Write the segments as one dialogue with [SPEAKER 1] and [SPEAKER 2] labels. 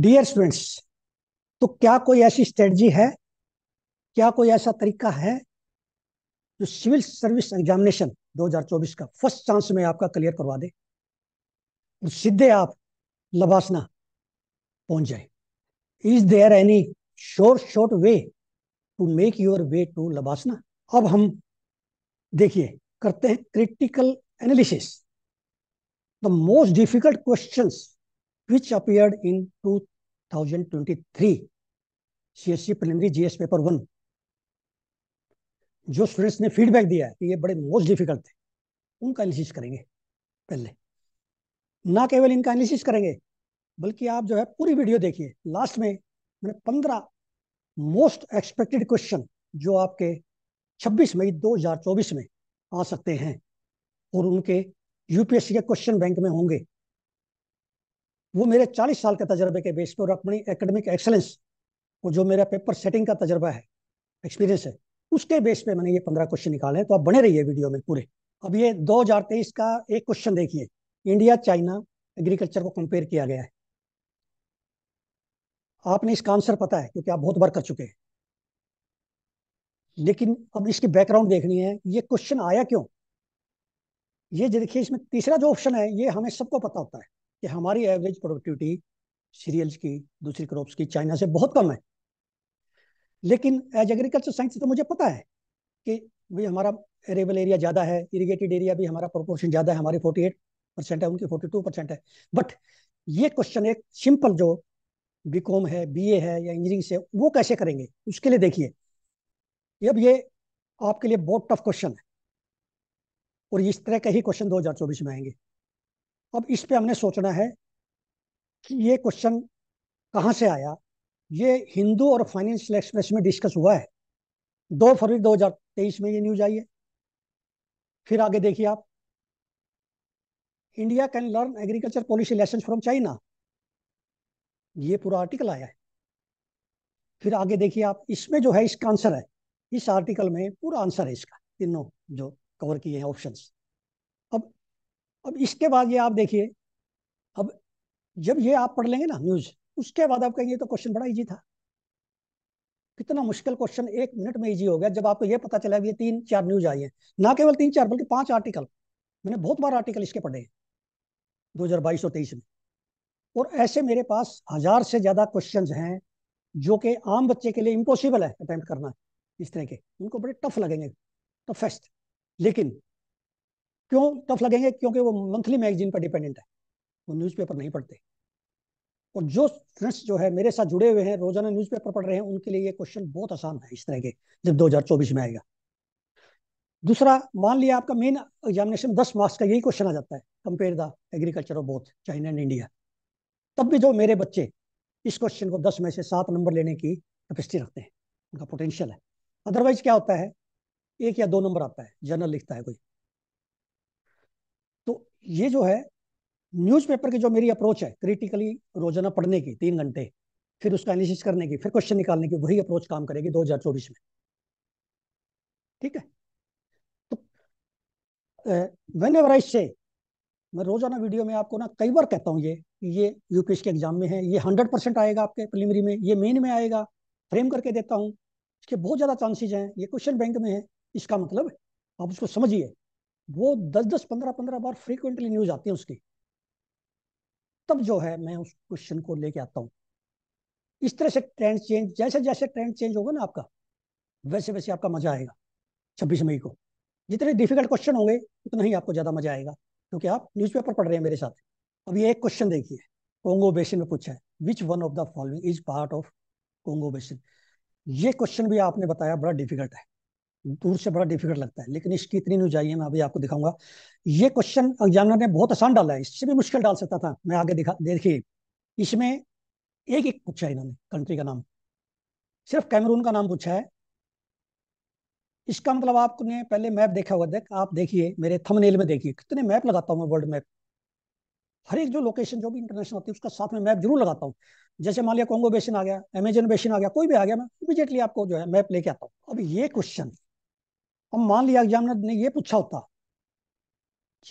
[SPEAKER 1] dear students तो क्या कोई ऐसी स्ट्रेटजी है क्या कोई ऐसा तरीका है जो सिविल सर्विस एग्जामिनेशन 2024 का फर्स्ट चांस में आपका क्लियर करवा दे और सीधे आप लबासना पहुंच जाए is there any short short way to make your way to LBSNAA अब हम देखिए करते हैं critical analysis the most difficult questions which appeared in 2023 CSC preliminary GS paper one जो स्टूडेंट्स ने फीडबैक दिया है कि ये बड़े मोस्ट डिफिकल्ट थे उनका एनालिसिस करेंगे पहले ना केवल इनका एनालिसिस करेंगे बल्कि आप जो है पूरी वीडियो देखिए लास्ट में मैंने पंद्रह मोस्ट एक्सपेक्टेड क्वेश्चन जो आपके 26 मई 2024 में आ सकते हैं और उनके यूपीएससी के क्वेश्चन बैंक में होंगे वो मेरे 40 साल के तजर्बे के बेस पर और अपनी एकेडमिक एक्सलेंस वो जो मेरा पेपर सेटिंग का तजर्बा है एक्सपीरियंस है उसके बेस पे मैंने ये पंद्रह क्वेश्चन निकाले हैं तो आप बने रहिए वीडियो में पूरे अब ये 2023 का एक क्वेश्चन देखिए इंडिया चाइना एग्रीकल्चर को कंपेयर किया गया है आपने इसका आंसर पता है क्योंकि आप बहुत बार कर चुके हैं लेकिन अब इसकी बैकग्राउंड देखनी है ये क्वेश्चन आया क्यों ये देखिए इसमें तीसरा जो ऑप्शन है ये हमें सबको पता होता है कि हमारी एवरेज प्रोडक्टिविटी सीरियल्स की दूसरी क्रॉप्स की चाइना से बहुत कम है लेकिन एज एग्रीकल्चर साइंस तो मुझे पता है कि भाई हमारा एरेबल एरिया ज़्यादा है इरीगेटेड एरिया भी हमारा प्रोपोर्शन ज़्यादा है हमारी 48 परसेंट है उनकी 42 परसेंट है बट ये क्वेश्चन एक सिंपल जो बी कॉम है बी ए है या इंजीनियरिंग से वो कैसे करेंगे उसके लिए देखिए अब ये आपके लिए बहुत टफ क्वेश्चन है और इस तरह के ही क्वेश्चन चौबीस में आएंगे अब इस पे हमने सोचना है कि ये क्वेश्चन कहाँ से आया ये हिंदू और फाइनेंशियल एक्सप्रेस में डिस्कस हुआ है दो फरवरी 2023 में ये न्यूज आई है फिर आगे देखिए आप India can learn agriculture policy lesson from China ये पूरा आर्टिकल आया है फिर आगे देखिए आप इसमें जो है इसका आंसर है इस आर्टिकल में पूरा आंसर है इसका तीनों जो कवर किए हैं ऑप्शंस अब इसके बाद ये आप देखिए अब जब ये आप पढ़ लेंगे ना न्यूज उसके बाद आप कहेंगे तो क्वेश्चन बड़ा इजी था कितना मुश्किल क्वेश्चन एक मिनट में इजी हो गया जब आपको ये पता चला ये तीन चार न्यूज आई है ना केवल तीन चार बल्कि पांच आर्टिकल मैंने बहुत बार आर्टिकल इसके पढ़े हैं दो हजार बाईस और तेईस में और ऐसे मेरे पास हजार से ज्यादा क्वेश्चन हैं जो कि आम बच्चे के लिए इम्पोसिबल है अटैम्प्ट करना इस तरह के उनको बड़े टफ लगेंगे टफेस्ट लेकिन क्यों टफ लगेंगे क्योंकि वो मंथली मैगजीन पर डिपेंडेंट है वो न्यूज़पेपर नहीं पढ़ते और जो फ्रेंड्स जो है मेरे साथ जुड़े हुए हैं रोजाना न्यूज़पेपर पढ़ रहे हैं उनके लिए ये क्वेश्चन बहुत आसान है इस तरह के जब 2024 में आएगा दूसरा मान लिया आपका मेन एग्जामिनेशन दस मार्क्स का यही क्वेश्चन आ जाता है compare the agriculture of both China and India तब भी जो मेरे बच्चे इस क्वेश्चन को दस में से सात नंबर लेने की कैपेसिटी रखते हैं उनका पोटेंशियल है अदरवाइज क्या होता है एक या दो नंबर आता है जनरल लिखता है कोई ये जो है न्यूज़पेपर की जो मेरी अप्रोच है क्रिटिकली रोजाना पढ़ने की तीन घंटे फिर उसका एनालिसिस करने की फिर क्वेश्चन निकालने की वही अप्रोच काम करेगी 2024 में ठीक है तो वेन एवर आई से मैं रोजाना वीडियो में आपको ना कई बार कहता हूँ ये ये यूपीएस के एग्जाम में है ये हंड्रेड परसेंट आएगा आपके प्रिलिमरी में ये मेन में आएगा फ्रेम करके देता हूँ इसके बहुत ज़्यादा चांसेज हैं ये क्वेश्चन बैंक में है इसका मतलब आप उसको समझिए वो दस दस पंद्रह पंद्रह बार फ्रीक्वेंटली न्यूज आती है उसकी तब जो है मैं उस क्वेश्चन को लेके आता हूँ इस तरह से ट्रेंड चेंज जैसे जैसे ट्रेंड चेंज होगा ना आपका वैसे वैसे आपका मजा आएगा छब्बीस मई को जितने डिफिकल्ट क्वेश्चन होंगे उतना ही आपको ज्यादा मजा आएगा क्योंकि आप न्यूज़पेपर पढ़ रहे हैं मेरे साथ अब ये एक क्वेश्चन देखिए कोंगो बेसिन में पूछा है which one of the following is part of Congo basin ये क्वेश्चन भी आपने बताया बड़ा डिफिकल्ट है दूर से बड़ा डिफिकल्ट लगता है लेकिन इसकी इतनी न्यूज आई है मैं अभी आपको दिखाऊंगा ये क्वेश्चन एग्जामिनर ने बहुत आसान डाला है इससे भी मुश्किल डाल सकता था मैं आगे दिखा देखिए इसमें एक एक पूछा है इन्होंने कंट्री का नाम सिर्फ कैमरून का नाम पूछा है इसका मतलब आपने पहले मैप देखा हुआ देख आप देखिए मेरे थंबनेल में देखिए कितने मैप लगाता हूँ मैं वर्ल्ड मैप हर एक जो लोकेशन जो भी इंटरनेशनल होती है उसका साथ में मैप जरूर लगाता हूँ जैसे मान लिया कोंगो बेसिन आ गया अमेजन बेसिन आ गया कोई भी आ गया मैं इमीजिएटली आपको जो है मैप लेके आता हूँ अब ये क्वेश्चन अब मान लिया एग्जामिनर ने ये पूछा होता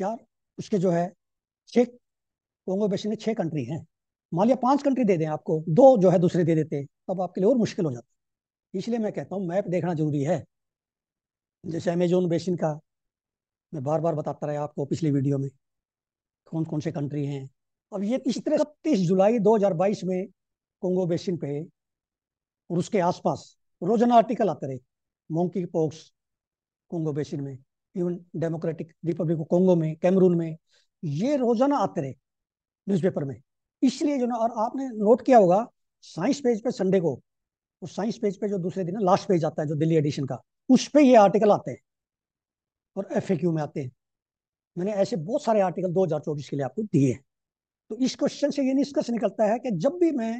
[SPEAKER 1] यार उसके जो है छो बेसिन में छह कंट्री हैं मान लिया पांच कंट्री दे दें आपको दो जो है दूसरे दे देते तब आपके लिए और मुश्किल हो जाता इसलिए मैं कहता हूँ मैप देखना जरूरी है जैसे अमेजोन बेसिन का मैं बार बार बताता रहा आपको पिछले वीडियो में कौन कौन से कंट्री हैं अब ये इस तरह इकतीस जुलाई 2022 में कोंगो बेसिन पे और उसके आसपास रोजाना आर्टिकल आते रहे मोंकी पॉक्स कोंगो बेसिन में even democratic republic of Congo में कैमरून में ये रोजाना आते रहे न्यूज़पेपर में इसलिए जो ना और आपने नोट किया होगा साइंस पेज पे संडे को उस साइंस पेज पे जो दूसरे दिन लास्ट पेज आता है जो दिल्ली एडिशन का उस पर ये आर्टिकल आते हैं और एफ में आते हैं मैंने ऐसे बहुत सारे आर्टिकल चौबीस के लिए आपको दिए हैं तो इस क्वेश्चन से ये निष्कर्ष निकलता है कि जब भी मैं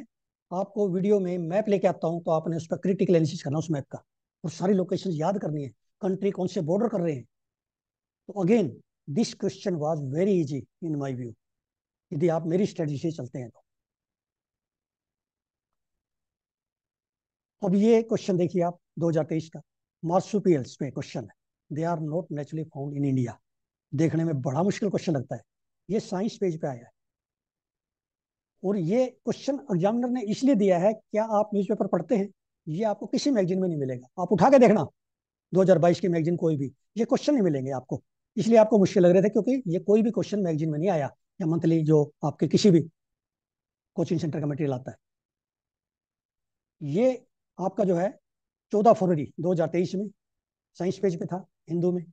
[SPEAKER 1] आपको वीडियो में मैप लेके आता हूँ तो आपने उस पर क्रिटिकल एनालिसिस करना उस मैप का और सारी लोकेशन याद करनी है कंट्री कौन से बॉर्डर कर रहे हैं तो again this question was very easy in my view यदि आप मेरी स्टडी से चलते हैं तो अब ये क्वेश्चन देखिए आप दो हजार तेईस का मार्सुपियल्स पे क्वेश्चन है they are not naturally found in India देखने में बड़ा मुश्किल क्वेश्चन लगता है ये साइंस पेज पे आया है और ये क्वेश्चन एग्जामिनर ने इसलिए दिया है क्या आप न्यूज पढ़ते हैं ये आपको किसी मैगजीन में नहीं मिलेगा आप उठा के देखना 2022 की मैगजीन कोई भी ये क्वेश्चन नहीं मिलेंगे आपको इसलिए आपको मुश्किल लग रहे थे क्योंकि ये कोई भी क्वेश्चन मैगजीन में नहीं आया या मंथली जो आपके किसी भी कोचिंग सेंटर का मटेरियल आता है ये आपका जो है चौदह फरवरी 2023 में साइंस पेज पे था हिंदू में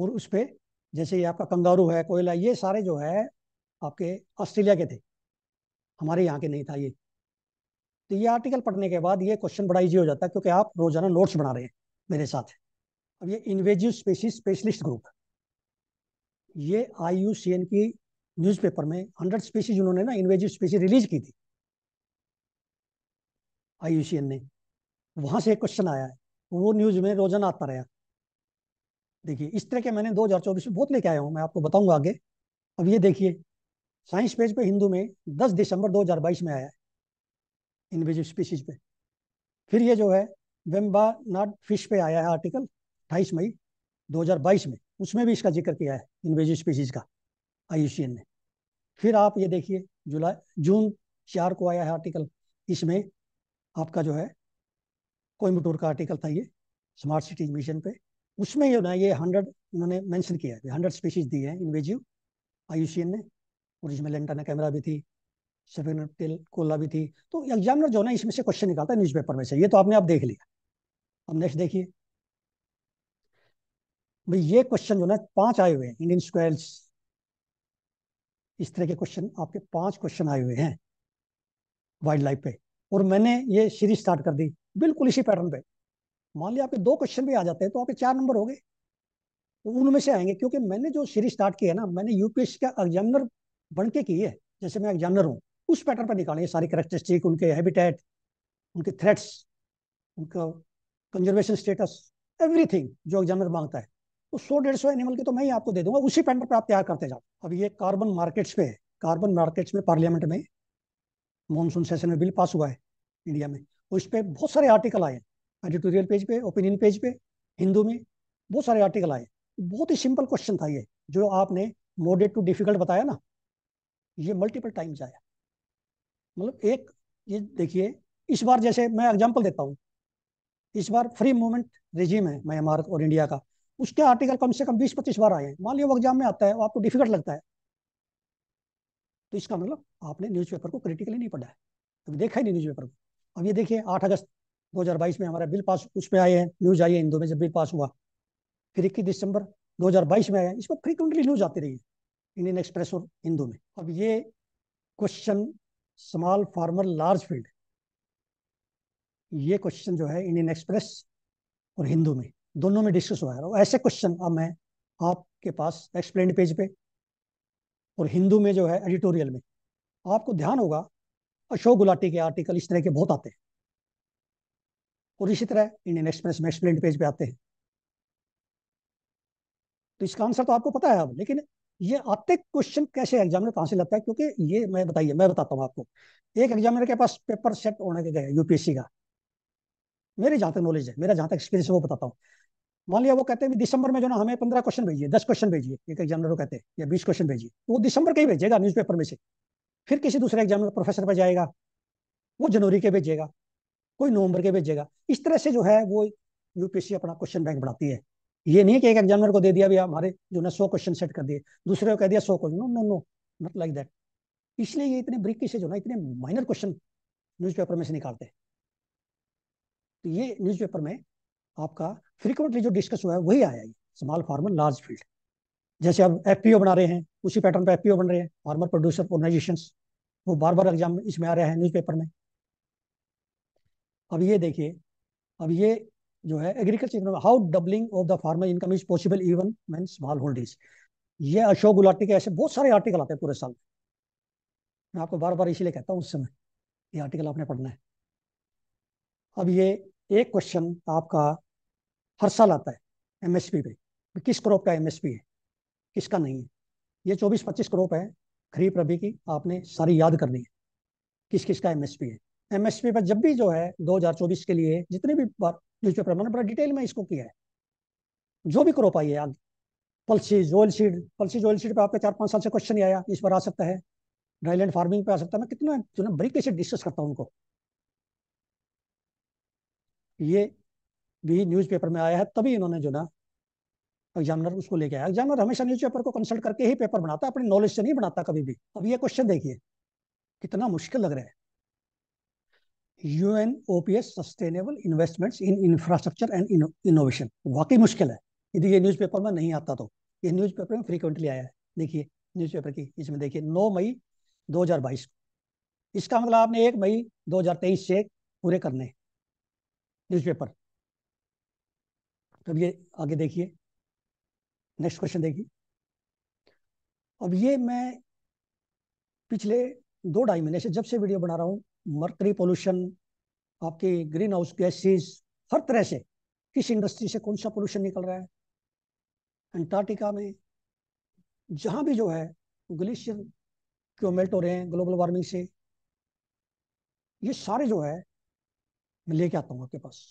[SPEAKER 1] और उस पर जैसे ये आपका कंगारू है कोयला ये सारे जो है आपके ऑस्ट्रेलिया के थे हमारे यहाँ के नहीं था ये तो ये आर्टिकल पढ़ने के बाद ये क्वेश्चन बड़ा ईजी हो जाता है क्योंकि आप रोजाना नोट्स बना रहे हैं मेरे साथ अब ये इन्वेजिव स्पेसिस स्पेशलिस्ट ग्रुप ये आई की न्यूज़पेपर में हंड्रेड स्पीसीज उन्होंने ना इन्वेजिव स्पीसीज रिलीज की थी आई ने वहां से एक क्वेश्चन आया है वो न्यूज में रोजाना आता रहा देखिए इस तरह के मैंने 2024 में बहुत लेके आया हूँ मैं आपको बताऊंगा आगे अब ये देखिए साइंस पेज पे हिंदू में 10 दिसंबर 2022 में आया है इन्वेजिव स्पीशीज पे फिर ये जो है वेम्बा नॉट फिश पे आया है आर्टिकल अट्ठाईस मई 2022 में उसमें भी इसका जिक्र किया है इन्वेजिव स्पीशीज का आई ने फिर आप ये देखिए जुलाई जून चार को आया है आर्टिकल इसमें आपका जो है कोयम्बटूर का आर्टिकल था ये स्मार्ट सिटी मिशन पे उसमें जो ना ये हंड्रेड उन्होंने मेंशन किया है हंड्रेड स्पीशीज दी है इन्वेजिव आई ने और इसमें लेंटा ने कैमरा भी थी सफीन पटेल कोल्ला भी थी तो एग्जामिनर जो ना इसमें से क्वेश्चन निकालता है पेपर में से ये तो आपने आप देख लिया अब नेक्स्ट देखिए भाई ये क्वेश्चन जो ना पांच आए हुए हैं इंडियन स्क्वेल्स इस तरह के क्वेश्चन आपके पांच क्वेश्चन आए हुए हैं वाइल्ड लाइफ पे और मैंने ये सीरीज स्टार्ट कर दी बिल्कुल इसी पैटर्न पे मान लिया आपके दो क्वेश्चन भी आ जाते हैं तो आपके चार नंबर हो गए तो उनमें से आएंगे क्योंकि मैंने जो सीरीज स्टार्ट की है ना मैंने यूपीएससी का एग्जामिनर बन के की है जैसे मैं एग्जामिनर हूँ उस पैटर्न पर निकालेंगे सारी करेक्टरिस्टिक उनके हैबिटेट उनके थ्रेट्स उनका कंजर्वेशन स्टेटस एवरीथिंग जो एग्जामिनर मांगता है तो सौ डेढ़ सौ एनिमल के तो मैं ही आपको दे दूंगा उसी पैटर्न पर आप तैयार करते जाओ अब ये कार्बन मार्केट्स पे कार्बन मार्केट्स में पार्लियामेंट में मानसून सेशन में बिल पास हुआ है इंडिया में उस पर बहुत सारे आर्टिकल आए एडिटोरियल पेज पे ओपिनियन पेज पे हिंदू में बहुत सारे आर्टिकल आए बहुत ही सिंपल क्वेश्चन था ये जो आपने मोडेड टू डिफिकल्ट बताया ना ये मल्टीपल टाइम्स आया मतलब एक ये देखिए इस बार जैसे मैं एग्जाम्पल देता हूँ इस बार फ्री मूवमेंट रिजीम है मैं भारत और इंडिया का उसके आर्टिकल कम से कम बीस पच्चीस बार आए हैं मान लिया वो एग्जाम में आता है वो आपको डिफिकल्ट लगता है तो इसका मतलब आपने न्यूज़पेपर को क्रिटिकली नहीं पढ़ा है अभी तो देखा ही नहीं न्यूज़पेपर को अब ये देखिए आठ अगस्त 2022 में हमारा बिल पास उस पर आए हैं न्यूज़ आई है इंदो में जब बिल पास हुआ फिर इक्कीस दिसंबर 2022 में आया इस पर फ्रीकुंटली न्यूज़ आती रही है इंडियन एक्सप्रेस और हिंदू में अब ये question small farmer large field ये क्वेश्चन जो है इंडियन एक्सप्रेस और हिंदू में दोनों में डिस्कस हुआ है और ऐसे क्वेश्चन अब मैं आपके पास एक्सप्लेन पेज पे और हिंदू में जो है एडिटोरियल में आपको ध्यान होगा अशोक गुलाटी के आर्टिकल इस तरह के बहुत आते हैं और इसी तरह इंडियन एक्सप्रेस में एक्सप्लेन पेज पे आते हैं तो इसका आंसर तो आपको पता है अब लेकिन ये आते क्वेश्चन कैसे एग्जाम में से लगता है क्योंकि ये मैं बताइए मैं बताता हूँ आपको एक एग्जामिनर के पास पेपर सेट होने के गए यूपीएससी का मेरे जहां तक नॉलेज है मेरा जहां तक एक्सपीरियंस है वो बताता हूँ मान लिया वो कहते हैं दिसंबर में जो ना हमें पंद्रह क्वेश्चन भेजिए दस क्वेश्चन भेजिए एक एग्जामिनर को कहते हैं या बीस क्वेश्चन भेजिए तो वो दिसंबर के ही भेजेगा न्यूज में से फिर किसी दूसरे एग्जामिनर प्रोफेसर पर जाएगा वो जनवरी के भेजेगा कोई नवंबर के भेजेगा इस तरह से जो है वो यूपीएससी अपना क्वेश्चन बैंक बढ़ाती है ये नहीं है कि एक एग्जामिनर को दे दिया भी हमारे जो ना सौ क्वेश्चन सेट कर दिए दूसरे को कह दिया सौ question no no no not like that इसलिए ये इतने ब्रिक से जो ना इतने माइनर क्वेश्चन न्यूज़पेपर में से निकालते हैं तो ये न्यूज़पेपर में आपका फ्रीक्वेंटली जो डिस्कस हुआ है वही आया है स्मॉल फार्मर लार्ज फील्ड जैसे अब एफ बना रहे हैं उसी पैटर्न पर एफ बन रहे हैं फार्मर प्रोड्यूसर ऑर्गेनाइजेशन वो बार बार एग्जाम इसमें आ रहे हैं न्यूज में अब ये देखिए अब ये जो है agriculture economy how doubling of the farmer income is possible even man small holding ये अशोक गुलाटी के ऐसे बहुत सारे आर्टिकल आते हैं पूरे साल मैं आपको बार बार इसीलिए कहता हूँ उस समय ये आर्टिकल आपने पढ़ना है अब ये एक क्वेश्चन आपका हर साल आता है एमएसपी पे किस क्रॉप का एमएसपी है किसका नहीं है ये चौबीस पच्चीस क्रॉप है खरीफ रबी की आपने सारी याद करनी है किस किस का एमएसपी है एमएसपी पर जब भी जो है 2024 के लिए जितने भी बार न्यूज मैंने बड़ा डिटेल में इसको किया है जो भी क्रॉप आई है आगे pulses oil seed pulses oil seed पर आपके चार पाँच साल से क्वेश्चन आया इस पर आ सकता है ड्राईलैंड फार्मिंग पे आ सकता है मैं कितना जो ना बरीके से डिस्कस करता हूँ उनको ये भी न्यूज़पेपर में आया है तभी इन्होंने जो ना एग्जामिनर उसको लेके आया एग्जामिनर हमेशा न्यूज़पेपर को कंसल्ट करके ही पेपर बनाता है अपने नॉलेज से नहीं बनाता कभी भी अब ये क्वेश्चन देखिए कितना मुश्किल लग रहा है UN OPS sustainable investments in infrastructure and innovation वाकई मुश्किल है यदि ये न्यूज़पेपर में नहीं आता तो ये न्यूज़पेपर में फ्रीक्वेंटली आया है देखिए न्यूज़पेपर की इसमें देखिए 9 मई 2022 इसका मतलब आपने 1 मई 2023 से पूरे करने न्यूज पेपर अब ये आगे देखिए नेक्स्ट क्वेश्चन देखिए अब ये मैं पिछले दो ढाई महीने से जब से वीडियो बना रहा हूँ मर्करी पोल्यूशन आपके ग्रीन हाउस गैसेज हर तरह से किस इंडस्ट्री से कौन सा पोल्यूशन निकल रहा है अंटार्कटिका में जहाँ भी जो है ग्लेशियर क्यों मेल्ट हो रहे हैं ग्लोबल वार्मिंग से ये सारे जो है मैं लेके आता हूँ आपके पास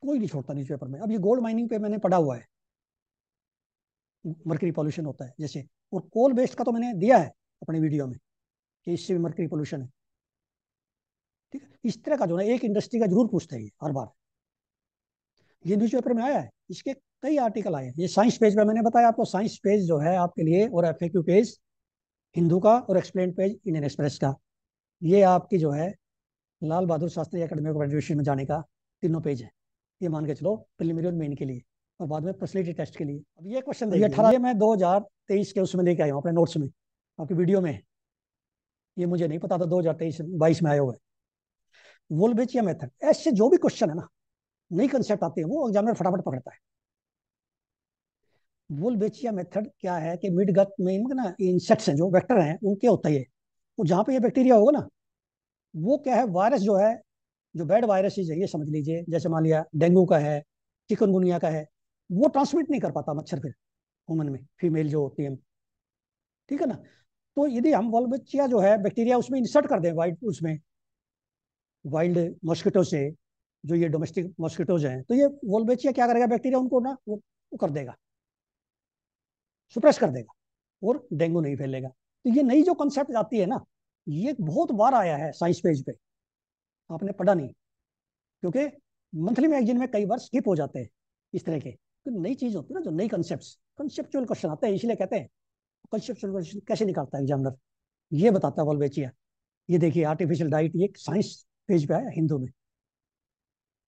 [SPEAKER 1] कोई नहीं छोड़ता न्यूज पेपर में अब ये गोल्ड माइनिंग पे मैंने पढ़ा हुआ है मर्करी पॉल्यूशन होता है जैसे और कोल बेस्ट का तो मैंने दिया है अपने वीडियो में कि इससे भी मर्करी पॉल्यूशन है ठीक है इस तरह का जो है एक इंडस्ट्री का जरूर पूछते हैं हर बार ये न्यूज पेपर में आया है इसके कई आर्टिकल आए हैं ये साइंस पेज पर मैंने बताया आपको साइंस पेज जो है आपके लिए और एफ पेज हिंदू का और एक्सप्लेन पेज इंडियन एक्सप्रेस का ये आपकी जो है Lal Bahadur Shastri academy of graduation में जाने का तीनों पेज है ये मान के चलो प्रिलिमिनरी और मेन के लिए और बाद में फैसिलिटी टेस्ट के लिए अब ये क्वेश्चन देखिए अठारह मैं दो हजार तेईस के उसमें लेके आया हूँ अपने नोट्स में आपके वीडियो में ये मुझे नहीं पता था दो हजार तेईस बाईस में आया हुआ है वोल्बेचिया मेथड ऐसे जो भी क्वेश्चन है ना नई कंसेप्ट आते हैं वो एग्जामिनर फटाफट पकड़ता है वोल्बेचिया मेथड क्या है कि मिड गट में ना इंसेक्ट्स हैं जो वेक्टर हैं उनके होता है वो जहाँ पे ये बैक्टीरिया होगा ना वो क्या है वायरस जो है जो बैड वायरस है ये समझ लीजिए जैसे मान लिया डेंगू का है चिकनगुनिया का है वो ट्रांसमिट नहीं कर पाता मच्छर फिर वुमन में फीमेल जो होती है ठीक है ना तो यदि हम वोल्बेचिया जो है बैक्टीरिया उसमें इंसर्ट कर दें वाइट उसमें वाइल्ड मॉस्किटो से जो ये डोमेस्टिक मॉस्किटोज हैं तो ये वोलबेचिया क्या करेगा बैक्टीरिया उनको ना वो, कर देगा सुप्रेस कर देगा और डेंगू नहीं फैलेगा तो ये नई जो कॉन्सेप्ट आती है ना ये बहुत बार आया है साइंस पेज पे आपने पढ़ा नहीं क्योंकि मंथली मैगजीन में कई बार स्किप हो जाते हैं इस तरह के तो नई चीज होती है ना जो नई कॉन्सेप्ट कंसेप्चुअल क्वेश्चन आते हैं इसलिए कहते हैं कंसेप्चुअल क्वेश्चन कैसे निकालता है एग्जामिनर ये बताता है वोल्बेचिया ये देखिए आर्टिफिशियल डाइट ये साइंस पेज पे आया हिंदू में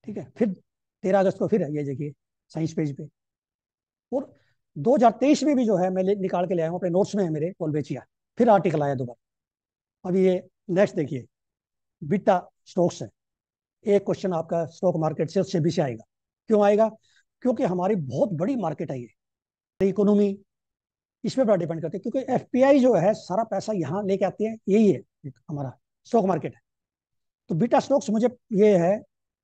[SPEAKER 1] ठीक है फिर तेरह अगस्त को फिर ये देखिए साइंस पेज पे और 2023 में भी जो है मैं निकाल के ले आया हूँ अपने नोट्स में है मेरे ओलबेचिया फिर आर्टिकल आया दोबारा अब ये नेक्स्ट देखिए बिट्टा स्टॉक्स है एक क्वेश्चन आपका स्टॉक मार्केट से भी से आएगा क्यों आएगा क्योंकि हमारी बहुत बड़ी मार्केट है ये इकोनॉमी इस पर बड़ा डिपेंड करते हैं क्योंकि एफ जो है सारा पैसा यहाँ लेके आती है यही है हमारा स्टॉक मार्केट है तो बीटा स्टॉक्स मुझे ये है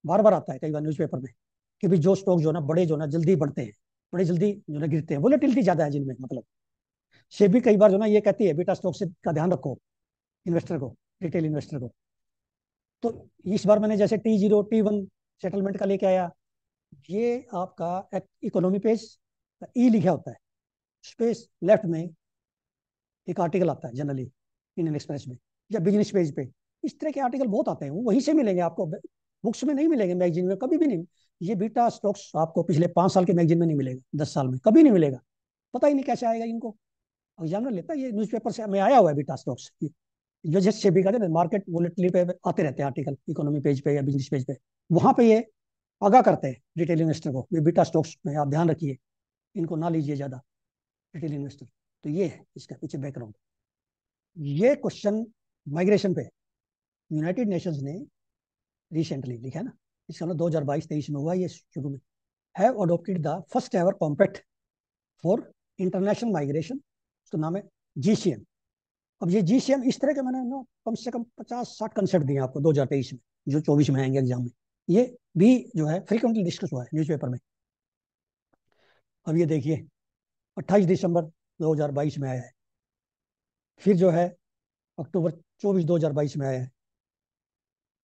[SPEAKER 1] बार बार आता है कई बार न्यूज़पेपर में कि भी जो स्टॉक जो ना बड़े जो ना जल्दी बढ़ते हैं बड़े जल्दी जो ना गिरते हैं वोलेटिलिटी ज्यादा है जिनमें मतलब से भी कई बार जो ना ये कहती है बीटा स्टॉक से का ध्यान रखो इन्वेस्टर को रिटेल इन्वेस्टर को तो इस बार मैंने जैसे T zero T one settlement का लेके आया ये आपका इकोनॉमी पेज का ई e लिखा होता है स्पेस लेफ्ट में एक आर्टिकल आता है जनरली इंडियन एक्सप्रेस में या बिजनेस पेज पे इस तरह के आर्टिकल बहुत आते हैं वहीं से मिलेंगे आपको बुक्स में नहीं मिलेंगे मैगजीन में कभी भी नहीं ये बीटा स्टॉक्स आपको पिछले पाँच साल के मैगजीन में नहीं मिलेगा दस साल में कभी नहीं मिलेगा पता ही नहीं कैसे आएगा इनको एग्जामिनर लेता है ये न्यूज़पेपर से हमें आया हुआ है बीटा स्टॉक्स जो से भी कहते हैं मार्केट वोलेटली पे आते रहते हैं आर्टिकल इकोनॉमी पेज पे या बिजनेस पेज पे वहाँ पे ये आगा करते हैं रिटेल इन्वेस्टर को ये बीटा स्टॉक्स में आप ध्यान रखिए इनको ना लीजिए ज़्यादा रिटेल इन्वेस्टर तो ये है इसका पीछे बैकग्राउंड ये क्वेश्चन माइग्रेशन पे है यूनाइटेड नेशंस ने रिसेंटली लिखा है ना इसका दो हज़ार बाईस तेईस में हुआ ये शुरू में have adopted the first ever compact for international migration उसका नाम है जी सी एम अब ये जी सी एम इस तरह के मैंने ना कम से कम पचास साठ कंसेप्ट दिए आपको दो हज़ार तेईस में जो चौबीस में आएंगे एग्जाम में ये भी जो है फ्रिक्वेंटली डिस्कस हुआ है न्यूज़पेपर में अब ये देखिए अट्ठाईस दिसंबर 2022 में आया है फिर जो है अक्टूबर 24 2022 में आया है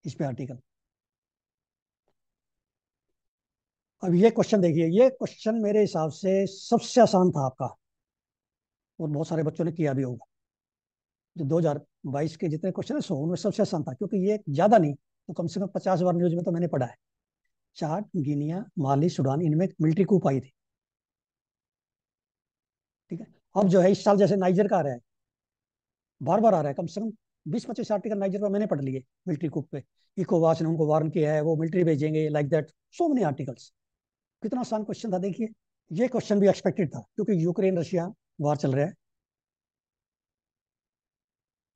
[SPEAKER 1] इस पे आर्टिकल अब ये क्वेश्चन देखिए ये क्वेश्चन मेरे हिसाब से सबसे आसान था आपका और बहुत सारे बच्चों ने किया भी होगा जो 2022 के जितने क्वेश्चन है सो उनमें सबसे आसान था क्योंकि ये ज़्यादा नहीं तो कम से कम पचास बार न्यूज में तो मैंने पढ़ा है चाड गिनिया माली सुडान इनमें मिलिट्री कूप आई थी ठीक है अब जो है इस साल जैसे नाइजर का आ रहा है बार बार आ रहा है कम से कम बीस पच्चीस आर्टिकल नाइजर पर मैंने पढ़ लिए मिलिट्री कुप पे इकोवास ने उनको वार्न किया है वो मिलिट्री भेजेंगे like that so many articles कितना आसान क्वेश्चन था देखिए ये क्वेश्चन भी एक्सपेक्टेड था क्योंकि यूक्रेन रशिया वार चल रहा है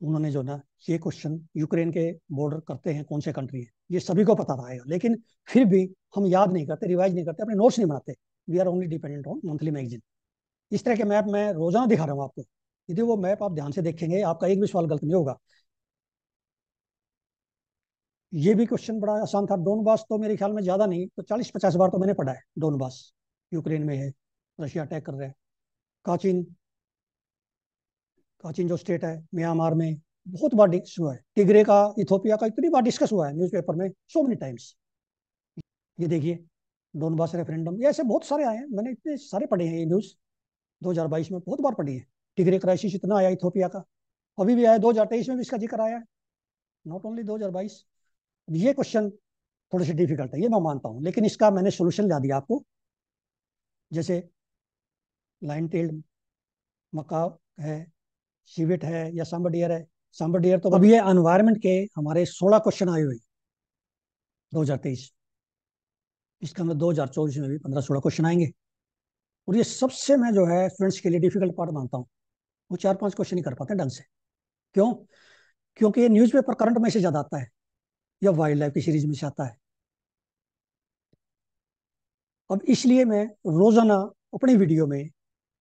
[SPEAKER 1] उन्होंने जो ना ये क्वेश्चन यूक्रेन के बॉर्डर करते हैं कौन से कंट्री है ये सभी को पता रहा है लेकिन फिर भी हम याद नहीं करते रिवाइज नहीं करते अपने नोट्स नहीं बनाते we are only dependent on monthly magazine इस तरह के मैप मैं रोजाना दिखा रहा हूँ आपको यदि वो मैप आप ध्यान से देखेंगे आपका एक भी सवाल गलत नहीं होगा ये भी क्वेश्चन बड़ा आसान था डोनबास तो मेरे ख्याल में ज़्यादा नहीं तो चालीस पचास बार तो मैंने पढ़ा है डोनबास यूक्रेन में है रशिया अटैक कर रहा है काचिन काचिन जो स्टेट है म्यांमार में बहुत बार डिस्कस हुआ है टिगरे का इथोपिया का इतनी बार डिस्कस हुआ है न्यूज़पेपर में सो मेनी टाइम्स ये देखिए डोनबास रेफरेंडम ये ऐसे बहुत सारे आए हैं मैंने इतने सारे पढ़े हैं ये न्यूज़ दो में बहुत बार पढ़ी है टिगरे क्राइसिस इतना आया इथोपिया का अभी भी आया दो में भी इसका जिक्र आया है नॉट ओनली दो ये क्वेश्चन थोड़े से डिफिकल्ट है ये मैं मानता हूँ लेकिन इसका मैंने सोल्यूशन ला दिया आपको जैसे लाइन टेल्ड मक्का है सीविट है या सांबर डियर है सांबर डियर तो अभी ये अनवायरमेंट के हमारे सोलह क्वेश्चन आए हुए दो हजार तेईस इसके अंदर मतलब दो हजार चौबीस में भी पंद्रह सोलह क्वेश्चन आएंगे और ये सबसे मैं जो है फ्रेंड्स के लिए डिफिकल्ट पार्ट मानता हूँ वो चार पांच क्वेश्चन ही कर पाते हैं ढंग से क्यों क्योंकि ये न्यूज़पेपर करंट मैसेज ज़्यादा आता है या वाइल्ड लाइफ की सीरीज में से है अब इसलिए मैं रोजाना अपने वीडियो में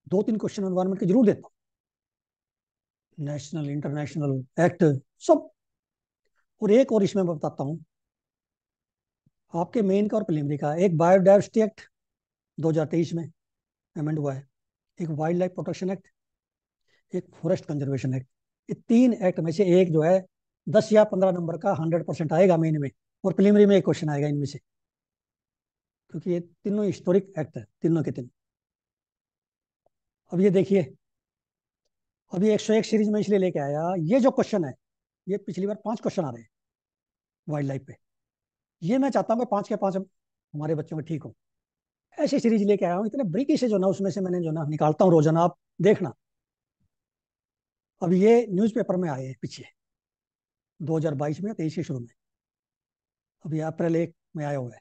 [SPEAKER 1] दो तीन क्वेश्चन एनवायरमेंट के जरूर देता हूँ नेशनल इंटरनेशनल एक्ट सब और एक और इसमें मैं बताता हूँ आपके मेन का और प्रिलिमरी का एक बायोडाइवर्सिटी एक्ट 2023 में अमेंड हुआ है एक वाइल्ड लाइफ प्रोटेक्शन एक्ट एक फॉरेस्ट कंजर्वेशन एक्ट ये तीन एक्ट में से एक जो है दस या पंद्रह नंबर का हंड्रेड परसेंट आएगा मेन में और प्रिलिमरी में एक क्वेश्चन आएगा इनमें से क्योंकि ये तीनों हिस्टोरिक एक्ट है तीनों के तीनों अब ये देखिए अब ये एक सीरीज में इसलिए लेके आया ये जो क्वेश्चन है ये पिछली बार पांच क्वेश्चन आ रहे हैं वाइल्ड लाइफ पे ये मैं चाहता हूँ कि पांच के पांच हमारे बच्चों में ठीक हो ऐसी सीरीज लेके आया हूँ इतने ब्रिकी से जो ना उसमें से मैंने जो ना निकालता हूँ रोजाना आप देखना अब ये न्यूज में आए हैं पीछे 2022 में तेईस के शुरू में अभी अप्रैल एक में आया हुआ है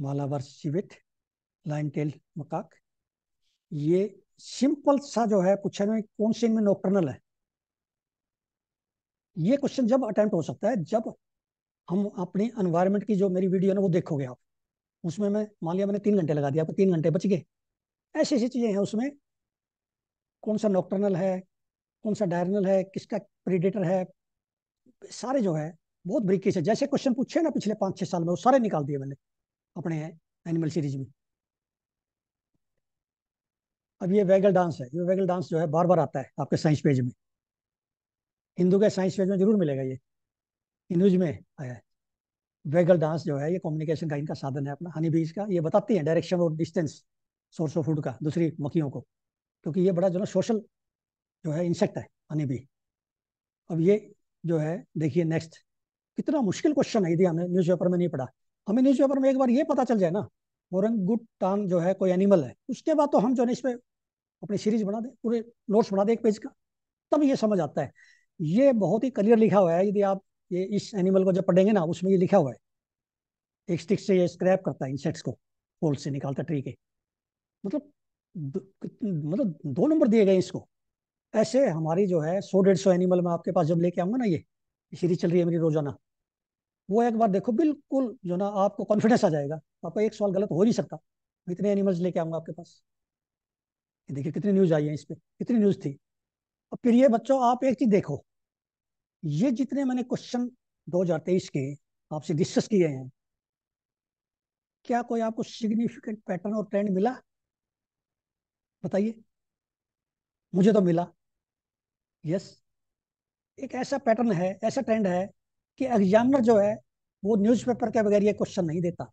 [SPEAKER 1] Malabar civet lion tail macaque ये सिंपल सा जो है क्वेश्चन में कौन से इनमें नोक्टर्नल है ये क्वेश्चन जब अटेम्प्ट हो सकता है जब हम अपने एनवायरनमेंट की जो मेरी वीडियो ना वो देखोगे आप उसमें मैं मान लिया मैंने तीन घंटे लगा दिया आपको तो तीन घंटे बच गए ऐसी ऐसी चीज़ें हैं उसमें कौन सा नॉक्टर्नल है कौन सा डायरनल है किसका प्रीडेटर है सारे जो है बहुत बरीकी से जैसे क्वेश्चन पूछे ना पिछले पाँच छः साल में वो सारे निकाल दिए मैंने अपने एनिमल सीरीज में अब ये वेगल डांस है ये वेगल डांस जो है बार बार आता है आपके साइंस पेज में हिंदू के साइंस पेज में जरूर मिलेगा ये हिंदूज में आया है वेगल डांस जो है ये कम्युनिकेशन का इनका साधन है अपना हनी बीज का ये बताती है डायरेक्शन और डिस्टेंस सोर्स ऑफ फूड का दूसरी मक्खियों को क्योंकि ये बड़ा जो ना सोशल जो है इंसेक्ट है हनी भी अब ये जो है देखिए नेक्स्ट कितना मुश्किल क्वेश्चन है यदि हमने न्यूज़पेपर में नहीं पढ़ा हमें न्यूज़पेपर में एक बार ये पता चल जाए ना मोरंग गुड टांग जो है कोई एनिमल है उसके बाद तो हम जो है इस पर अपनी सीरीज बना दें पूरे नोट्स बना दें एक पेज का तब ये समझ आता है ये बहुत ही क्लियर लिखा हुआ है यदि आप ये इस एनिमल को जब पढ़ेंगे ना उसमें ये लिखा हुआ है एक स्टिक से ये स्क्रैप करता है इंसेक्ट्स को होल से निकालता ट्री के मतलब मतलब दो नंबर दिए गए इसको ऐसे हमारी जो है सौ डेढ़ सौ एनिमल में आपके पास जब लेके आऊंगा ना ये सीरीज चल रही है मेरी रोजाना वो एक बार देखो बिल्कुल जो ना आपको कॉन्फिडेंस आ जाएगा आपका एक सवाल गलत हो नहीं सकता इतने एनिमल्स लेके आऊंगा आपके पास देखिए कितनी न्यूज आई है इस पर कितनी न्यूज थी और फिर ये बच्चों आप एक चीज देखो ये जितने मैंने क्वेश्चन 2023 के आपसे डिस्कस किए हैं क्या कोई आपको सिग्निफिकेंट पैटर्न और ट्रेंड मिला बताइए मुझे तो मिला यस एक ऐसा पैटर्न है ऐसा ट्रेंड है कि एग्जामिनर जो है वो न्यूज़पेपर के बगैर ये क्वेश्चन नहीं देता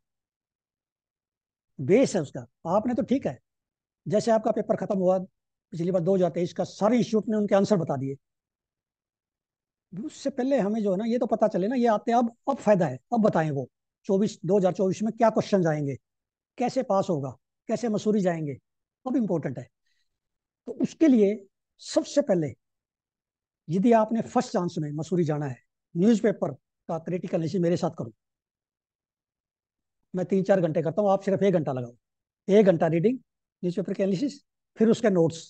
[SPEAKER 1] बेस है उसका आपने तो ठीक है जैसे आपका पेपर खत्म हुआ पिछली बार दो हजार तेईस का सारे इश्यूट ने उनके आंसर बता दिए उससे पहले हमें जो है ना ये तो पता चले ना ये आते अब अब फायदा है अब बताएं वो चौबीस दो हजार चौबीस में क्या क्वेश्चन जाएंगे कैसे पास होगा कैसे मसूरी जाएंगे अब इम्पोर्टेंट है तो उसके लिए सबसे पहले यदि आपने फर्स्ट चांस में मसूरी जाना है न्यूज़पेपर का क्रिटिकल एनालिसिस मेरे साथ करो मैं तीन चार घंटे करता हूँ आप सिर्फ एक घंटा लगाओ एक घंटा रीडिंग पेपर के एनालिसिस फिर उसके नोट्स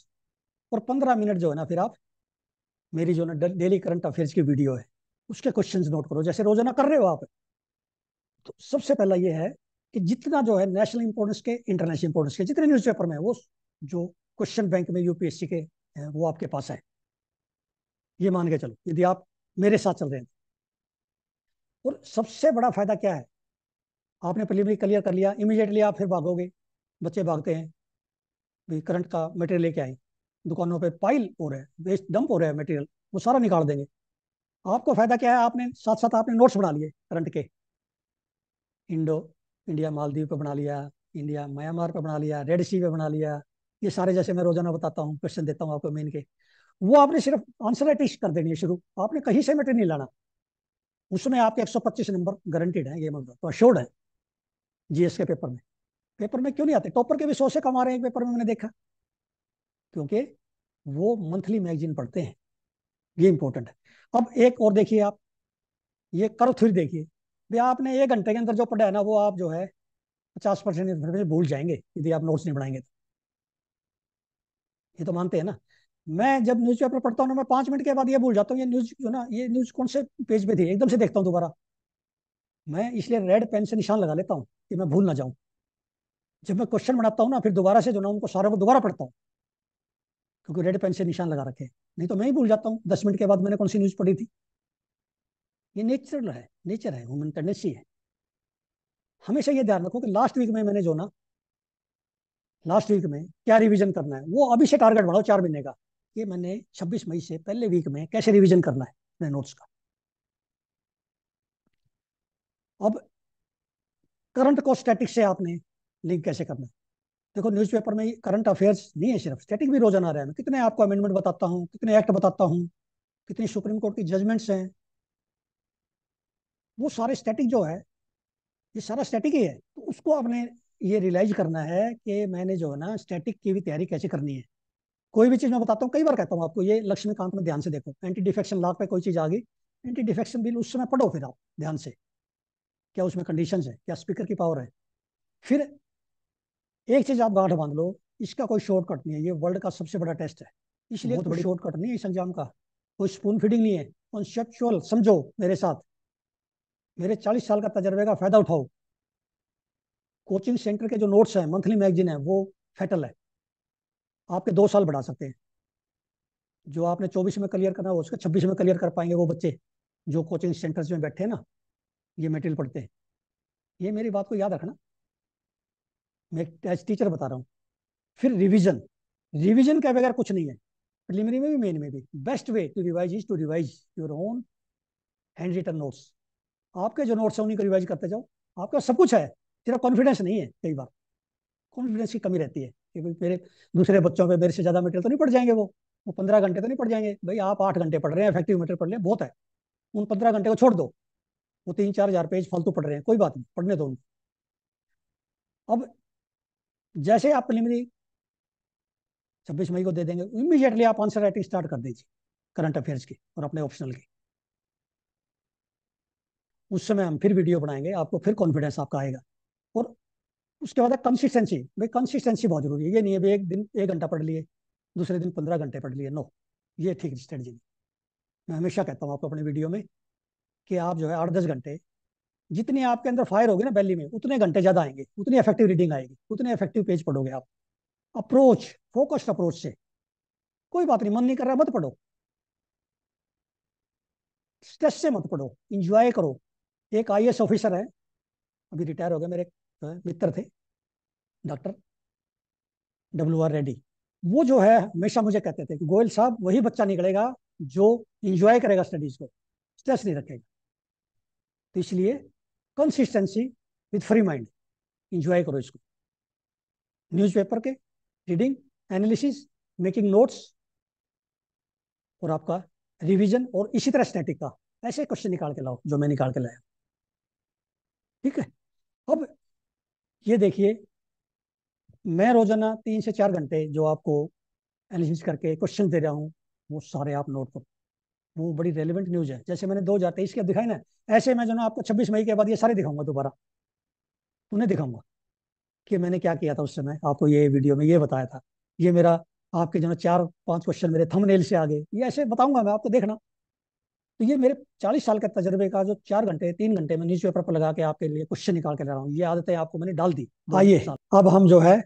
[SPEAKER 1] और पंद्रह मिनट जो है ना फिर आप मेरी जो ना डेली करंट अफेयर्स की वीडियो है उसके क्वेश्चन नोट करो जैसे रोजाना कर रहे हो आप तो सबसे पहला ये है कि जितना जो है नेशनल इंपोर्टेंस के इंटरनेशनल इंपोर्टेंस के जितने न्यूज़पेपर में वो जो क्वेश्चन बैंक में यूपीएससी के वो आपके पास है ये मान के चलो यदि आप मेरे साथ चल रहे हैं और सबसे बड़ा फायदा क्या है आपने प्रिलिमिनरी क्लियर कर लिया इमीडिएटली आप फिर भागोगे बच्चे भागते हैं भाई करंट का मटेरियल लेके आए दुकानों पे पाइल हो रहा है वेस्ट डंप हो रहा है मटेरियल वो सारा निकाल देंगे आपको फायदा क्या है आपने साथ साथ आपने नोट्स बना लिए करंट के इंडो इंडिया मालदीव पे बना लिया इंडिया म्यांमार पे बना लिया रेड सी पे बना लिया ये सारे जैसे मैं रोजाना बताता हूँ क्वेश्चन देता हूँ आपको मेन के वो आपने सिर्फ आंसर कर देनी है शुरू आपने कहीं से मेटर नहीं लाना उसमें आपके 125 नंबर गारंटेड है ये मतलब तो अश्योर्ड है जीएस के पेपर में पेपर में क्यों नहीं आते टॉपर के भी सौ से आ रहे हैं पेपर में मैंने देखा क्योंकि वो मंथली मैगजीन पढ़ते हैं ये इंपॉर्टेंट है अब एक और देखिए आप ये करो थ्री देखिए भाई आपने एक घंटे के अंदर जो पढ़ा है ना वो आप जो है पचास परसेंट भूल जाएंगे यदि आप नोट्स नहीं बनाएंगे तो ये तो मानते हैं ना मैं जब न्यूज पेपर पढ़ता हूँ ना मैं पांच मिनट के बाद ये भूल जाता हूँ ये न्यूज़ जो ना ये न्यूज़ कौन से पेज पे थी एकदम से देखता हूँ दोबारा मैं इसलिए रेड पेन से निशान लगा लेता हूँ कि मैं भूल ना जाऊं जब मैं क्वेश्चन बनाता हूँ ना फिर दोबारा से जो ना उनको सारा को दोबारा पढ़ता हूँ क्योंकि रेड पेन से निशान लगा रखे नहीं तो मैं ही भूल जाता हूँ दस मिनट के बाद मैंने कौन सी न्यूज़ पढ़ी थी ये नेचुरल है नेचर है ह्यूमन टेंडेंसी है हमेशा ये ध्यान रखो कि लास्ट वीक में मैंने जो ना लास्ट वीक में क्या रिविजन करना है वो अभी से टारगेट बढ़ाओ चार महीने का ये मैंने 26 मई से पहले वीक में कैसे रिवीजन करना है अपने नोट्स का अब करंट को स्टैटिक से आपने लिंक कैसे करना है देखो न्यूज़पेपर में करंट अफेयर्स नहीं है सिर्फ स्टैटिक भी रोजाना रहा है मैं कितने आपको अमेंडमेंट बताता हूँ कितने एक्ट बताता हूँ कितनी सुप्रीम कोर्ट की जजमेंट्स हैं वो सारे स्टैटिक जो है ये सारा स्टैटिक ही है तो उसको आपने ये रियलाइज करना है कि मैंने जो है ना स्टैटिक की भी तैयारी कैसे करनी है कोई भी चीज़ मैं बताता हूँ कई बार कहता हूँ आपको ये लक्ष्मीकांत में ध्यान से देखो एंटी डिफेक्शन लॉ पे कोई चीज़ आ गई एंटी डिफेक्शन बिल उस समय पढ़ो फिर आप ध्यान से क्या उसमें कंडीशन है क्या स्पीकर की पावर है फिर एक चीज़ आप गांठ बांध लो इसका कोई शॉर्टकट नहीं है ये वर्ल्ड का सबसे बड़ा टेस्ट है इसलिए कोई शॉर्टकट नहीं है इस एग्जाम का कोई स्पून फीडिंग नहीं है कॉन्सेप्चुअल समझो मेरे साथ मेरे चालीस साल का तजर्बे का फ़ायदा उठाओ कोचिंग सेंटर के जो नोट्स हैं मंथली मैगजीन है वो फैटल है आपके दो साल बढ़ा सकते हैं जो आपने चौबीस में क्लियर करना हो उसका छब्बीस में क्लियर कर पाएंगे वो बच्चे जो कोचिंग सेंटर्स में बैठे हैं ना ये मेटेरियल पढ़ते हैं ये मेरी बात को याद रखना मैं एज टीचर बता रहा हूँ फिर रिविजन रिविजन के बगैर कुछ नहीं है प्रिलिमिनरी में भी मेन में भी best way to revise is to revise your own handwritten notes आपके जो नोट्स हैं उन्हीं को रिवाइज करते जाओ आपका सब कुछ है सिर्फ कॉन्फिडेंस नहीं है कई बार कॉन्फिडेंस की कमी रहती है क्योंकि मेरे दूसरे बच्चों पे मेरे से ज़्यादा मटेरियल तो नहीं पढ़ जाएंगे वो वो पंद्रह घंटे तो नहीं पढ़ जाएंगे भाई आप आठ घंटे पढ़ रहे हैं इफेक्टिव मटेरियल पढ़ रहे बहुत है उन पंद्रह घंटे को छोड़ दो वो तीन चार हज़ार पेज फालतू पढ़ रहे हैं कोई बात नहीं पढ़ने दो उनको अब जैसे आप प्रिलिमिनरी छब्बीस मई को दे देंगे इमीजिएटली आप आंसर राइटिंग स्टार्ट कर दीजिए करंट अफेयर्स की और अपने ऑप्शनल की उस समय हम फिर वीडियो बनाएंगे आपको फिर कॉन्फिडेंस आपका आएगा और उसके बाद है कंसिस्टेंसी भाई कंसिस्टेंसी बहुत जरूरी है ये नहीं है भाई एक दिन एक घंटा पढ़ लिए दूसरे दिन पंद्रह घंटे पढ़ लिए नो ये ठीक स्ट्रेटजी मैं हमेशा कहता हूँ आपको अपने वीडियो में कि आप जो है आठ दस घंटे जितने आपके अंदर फायर होगी ना बैली में उतने घंटे ज़्यादा आएंगे उतनी इफेक्टिव रीडिंग आएगी उतने इफेक्टिव पेज पढ़ोगे आप अप्रोच फोकस्ड अप्रोच से कोई बात नहीं मन नहीं कर रहा मत पढ़ो स्ट्रेस से मत पढ़ो इंजॉय करो एक आई ऑफिसर है अभी रिटायर हो गया मेरे मित्र थे डॉक्टर डब्ल्यू आर रेड्डी वो जो है हमेशा मुझे कहते थे कि गोयल साहब वही बच्चा निकलेगा जो इंजॉय करेगा स्टडीज को स्ट्रेस नहीं रखेगा तो इसलिए consistency with free mind enjoy करो इसको न्यूज़पेपर के रीडिंग एनालिसिस मेकिंग नोट्स और आपका रिवीजन और इसी तरह स्टैटिक का ऐसे क्वेश्चन निकाल के लाओ जो मैं निकाल के लाया ठीक है अब ये देखिए मैं रोजाना तीन से चार घंटे जो आपको एनालिसिस करके क्वेश्चन दे रहा हूँ वो सारे आप नोट करो वो बड़ी रेलिवेंट न्यूज है जैसे मैंने दो हजार तेईस के दिखाई ना ऐसे मैं जो ना आपको छब्बीस मई के बाद ये सारे दिखाऊंगा दोबारा उन्हें दिखाऊंगा कि मैंने क्या किया था उस समय आपको ये वीडियो में ये बताया था ये मेरा आपके जो ना चार पांच क्वेश्चन मेरे थंबनेल से आ गए ये ऐसे बताऊंगा मैं आपको देखना तो ये मेरे चालीस साल के तजर्बे का जो चार घंटे तीन घंटे में न्यूज पेपर पर लगा के आपके लिए क्वेश्चन निकाल के ला रहा हूँ ये आदतें आपको मैंने डाल दी आइए अब हम जो है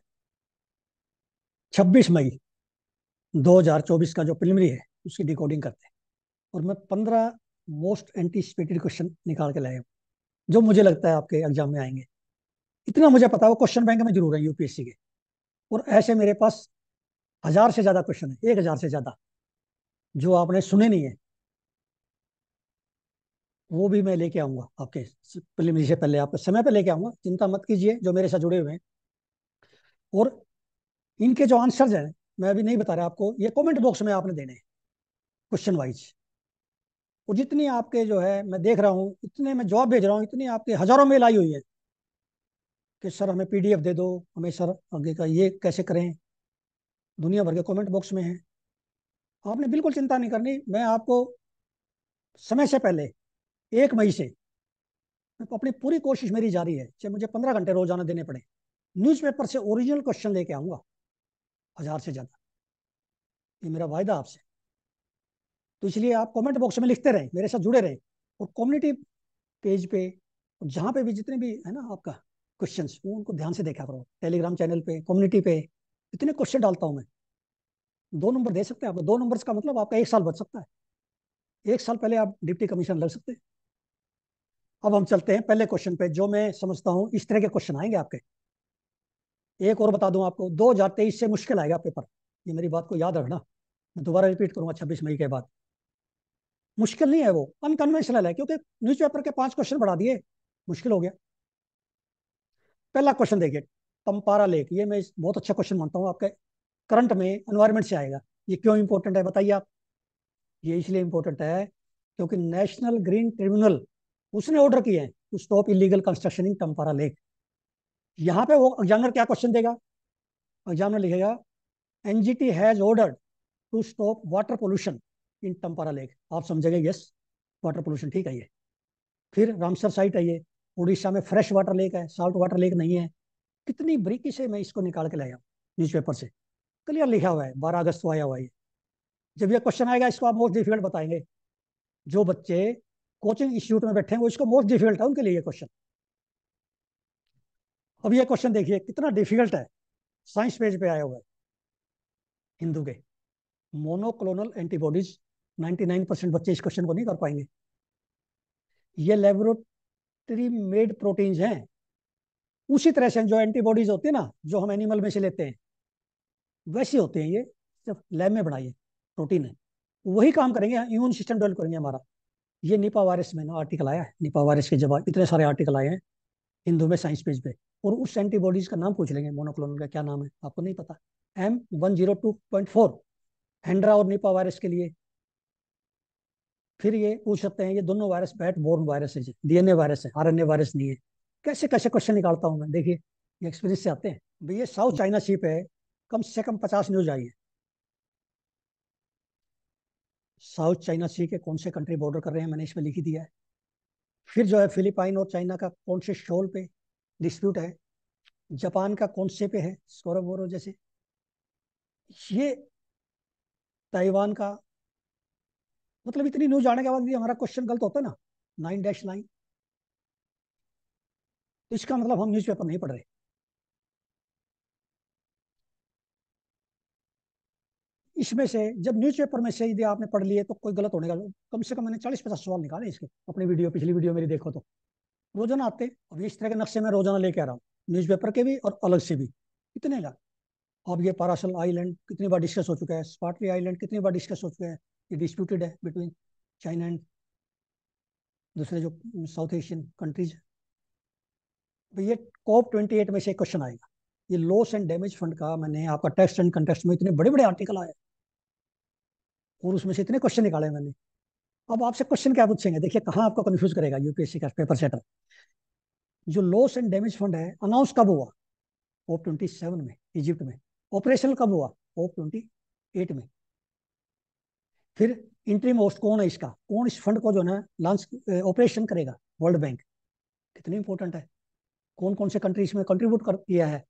[SPEAKER 1] छब्बीस मई 2024 का जो प्रिलिमरी है उसकी डिकोडिंग करते हैं और मैं पंद्रह मोस्ट एंटीसिपेटेड क्वेश्चन निकाल के लाया हूँ जो मुझे लगता है आपके एग्जाम में आएंगे इतना मुझे पता वो क्वेश्चन बैंक में जरूर है यूपीएससी के और ऐसे मेरे पास हजार से ज्यादा क्वेश्चन है एक हजार से ज्यादा जो आपने सुने नहीं है वो भी मैं लेके आऊँगा आपके प्रिलिमिनरी से पहले आपके समय पर लेके आऊँगा चिंता मत कीजिए जो मेरे साथ जुड़े हुए हैं और इनके जो आंसर हैं मैं अभी नहीं बता रहा आपको ये कमेंट बॉक्स में आपने देने हैं क्वेश्चन वाइज और जितनी आपके जो है मैं देख रहा हूँ इतने मैं जॉब भेज रहा हूँ इतनी आपके हज़ारों मेल आई हुई है कि सर हमें पीडीएफ दे दो हमें सर आगे का ये कैसे करें दुनिया भर के कमेंट बॉक्स में है आपने बिल्कुल चिंता नहीं करनी मैं आपको समय से पहले एक मई से अपनी पूरी कोशिश मेरी जारी है चाहे मुझे पंद्रह घंटे रोजाना देने पड़े न्यूज़पेपर से ओरिजिनल क्वेश्चन लेके आऊंगा हजार से ज्यादा ये मेरा वायदा आपसे तो इसलिए आप कमेंट बॉक्स में लिखते रहे मेरे साथ जुड़े रहे और कम्युनिटी पेज पे जहाँ पे भी जितने भी है ना आपका क्वेश्चन उनको ध्यान से देखा करो टेलीग्राम चैनल पे कम्युनिटी पे इतने क्वेश्चन डालता हूँ मैं दो नंबर दे सकते हैं आपको दो नंबर का मतलब आपका एक साल बच सकता है एक साल पहले आप डिप्टी कमिश्नर लग सकते हैं अब हम चलते हैं पहले क्वेश्चन पे जो मैं समझता हूँ इस तरह के क्वेश्चन आएंगे आपके एक और बता दूं आपको 2023 से मुश्किल आएगा पेपर ये मेरी बात को याद रखना मैं दोबारा रिपीट करूंगा छब्बीस मई के बाद मुश्किल नहीं है वो अनकन्वेंशनल है क्योंकि पेपर के पांच क्वेश्चन बढ़ा दिए मुश्किल हो गया पहला क्वेश्चन देखिए तमपारा लेक ये मैं बहुत अच्छा क्वेश्चन मानता हूँ आपके करंट में एनवायरमेंट से आएगा ये क्यों इंपॉर्टेंट है बताइए आप ये इसलिए इंपॉर्टेंट है क्योंकि नेशनल ग्रीन ट्रिब्यूनल उसने ऑर्डर किए हैं to stop illegal construction in Tampara lake यहाँ पे वो एग्जामिनर क्या क्वेश्चन देगा एग्जामिनर लिखेगा N G T has order to stop water pollution in Tampara lake आप समझेंगे यस वाटर पोल्यूशन ठीक है ये फिर रामसर साइट है ये उड़ीसा में फ्रेश वाटर लेक है साल्ट वाटर लेक नहीं है कितनी बरीकी से मैं इसको निकाल के लाया न्यूज पेपर से क्लियर लिखा हुआ है बारह अगस्त को आया हुआ है जब यह क्वेश्चन आएगा इसको आप मोस्ट डिफिकल्ट बताएंगे जो बच्चे कोचिंग इंस्टीट्यूट में बैठे हैं वो इसको मोस्ट डिफिकल्ट है उनके लिए ये क्वेश्चन अब ये क्वेश्चन देखिए कितना डिफिकल्ट है साइंस पेज पे आया हुआ है हिंदू के मोनोक्लोनल एंटीबॉडीज 99 बच्चे इस क्वेश्चन को नहीं कर पाएंगे ये लेबोरेटरी मेड प्रोटीन हैं उसी तरह से जो एंटीबॉडीज होती है ना जो हम एनिमल में से लेते हैं वैसे होते हैं ये सिर्फ लैब में बनाइए प्रोटीन है वही काम करेंगे इम्यून सिस्टम डेवलप करेंगे हमारा ये निपा वायरस में ना आर्टिकल आया है निपा वायरस के जवाब इतने सारे आर्टिकल आए हैं हिंदू में साइंस पेज पे और उस एंटीबॉडीज का नाम पूछ लेंगे मोनोक्लोनल का क्या नाम है आपको नहीं पता M one zero two point four Hendra और निपा वायरस के लिए फिर ये पूछ सकते हैं ये दोनों वायरस बैट बोर्न वायरस है डीएनए वायरस है आरएनए वायरस नहीं है कैसे कैसे क्वेश्चन निकालता हूँ मैं देखिए एक्सपीरियंस से आते हैं भैया साउथ चाइना शिप है कम से कम पचास न्यूज आई है साउथ चाइना सी के कौन से कंट्री बॉर्डर कर रहे हैं मैंने इसमें लिख दिया है फिर जो है फिलीपाइन और चाइना का कौन से शोल पे डिस्प्यूट है जापान का कौन से पे है सौरभ वोरो जैसे ये ताइवान का मतलब इतनी न्यूज आने के बाद भी हमारा क्वेश्चन गलत होता है ना नाइन डैश नाइन इसका मतलब हम न्यूज़पेपर नहीं पढ़ रहे इसमें से जब न्यूज़पेपर में से यदि आपने पढ़ लिए तो कोई गलत होने का कम से कम मैंने चालीस पचास सवाल निकाले इसके अपनी वीडियो पिछली वीडियो मेरी देखो तो रोजाना आते अभी इस तरह के नक्शे में रोजाना लेके आ रहा हूँ न्यूज़पेपर के भी और अलग से भी कितने का अब ये पारासल आइलैंड कितनी बार डिस्कस हो चुका है स्पाटली आइलैंड कितनी बार डिस्कस हो चुका है ये डिस्प्यूटेड है बिटवीन चाइना एंड दूसरे जो साउथ एशियन कंट्रीज है ये कॉप ट्वेंटी में से क्वेश्चन आएगा ये लॉस एंड डैमेज फंड का मैंने आपका टेक्स्ट एंड कंटेस्ट में इतने बड़े बड़े आर्टिकल आए हैं और उसमें से इतने क्वेश्चन निकाले मैंने अब आपसे क्वेश्चन क्या पूछेंगे देखिए कहाँ आपको कन्फ्यूज करेगा यूपीएससी का पेपर सेटर जो लॉस एंड डैमेज फंड है अनाउंस कब हुआ ओप ट्वेंटी सेवन में इजिप्ट में ऑपरेशन कब हुआ ओप ट्वेंटी एट में फिर इंट्रीम मोस्ट कौन है इसका कौन इस फंड को जो है लॉन्च ऑपरेशन करेगा वर्ल्ड बैंक कितने इंपॉर्टेंट है कौन कौन से कंट्री इसमें कंट्रीब्यूट कर किया है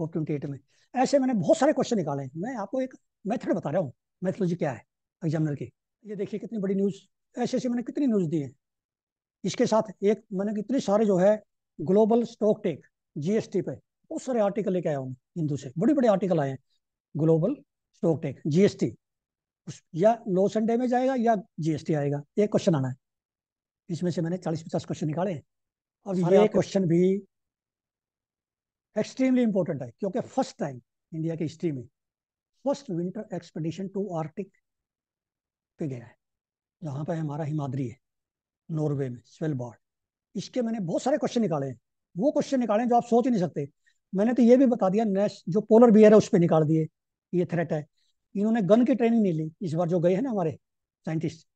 [SPEAKER 1] ओप ट्वेंटी एट में ऐसे मैंने बहुत सारे क्वेश्चन निकाले हैं मैं आपको एक मेथड बता रहा हूँ मैथोलॉजी क्या है एग्जामिनर की ये देखिए कितनी बड़ी न्यूज़ ऐसे ऐसे मैंने कितनी न्यूज़ दी है इसके साथ एक मैंने कितने सारे जो है ग्लोबल स्टॉक टेक जीएसटी पे बहुत सारे आर्टिकल लेके आया हूँ हिंदू से बड़े बड़े आर्टिकल आए हैं ग्लोबल स्टॉक टेक जीएसटी या लॉस एंड डैमेज आएगा या जीएसटी आएगा एक क्वेश्चन आना है इसमें से मैंने चालीस पचास क्वेश्चन निकाले हैं और ये क्वेश्चन भी एक्सट्रीमली इंपॉर्टेंट है क्योंकि फर्स्ट टाइम इंडिया की हिस्ट्री में first winter expedition to Arctic पे गया है जहाँ पे हमारा हिमाद्री है नॉर्वे में स्वेलबार्ड इसके मैंने बहुत सारे क्वेश्चन निकाले हैं वो क्वेश्चन निकाले हैं जो आप सोच ही नहीं सकते मैंने तो ये भी बता दिया नेश जो पोलर बियर है उस पर निकाल दिए ये थ्रेट है इन्होंने गन की ट्रेनिंग नहीं ली इस बार जो गए हैं ना हमारे साइंटिस्ट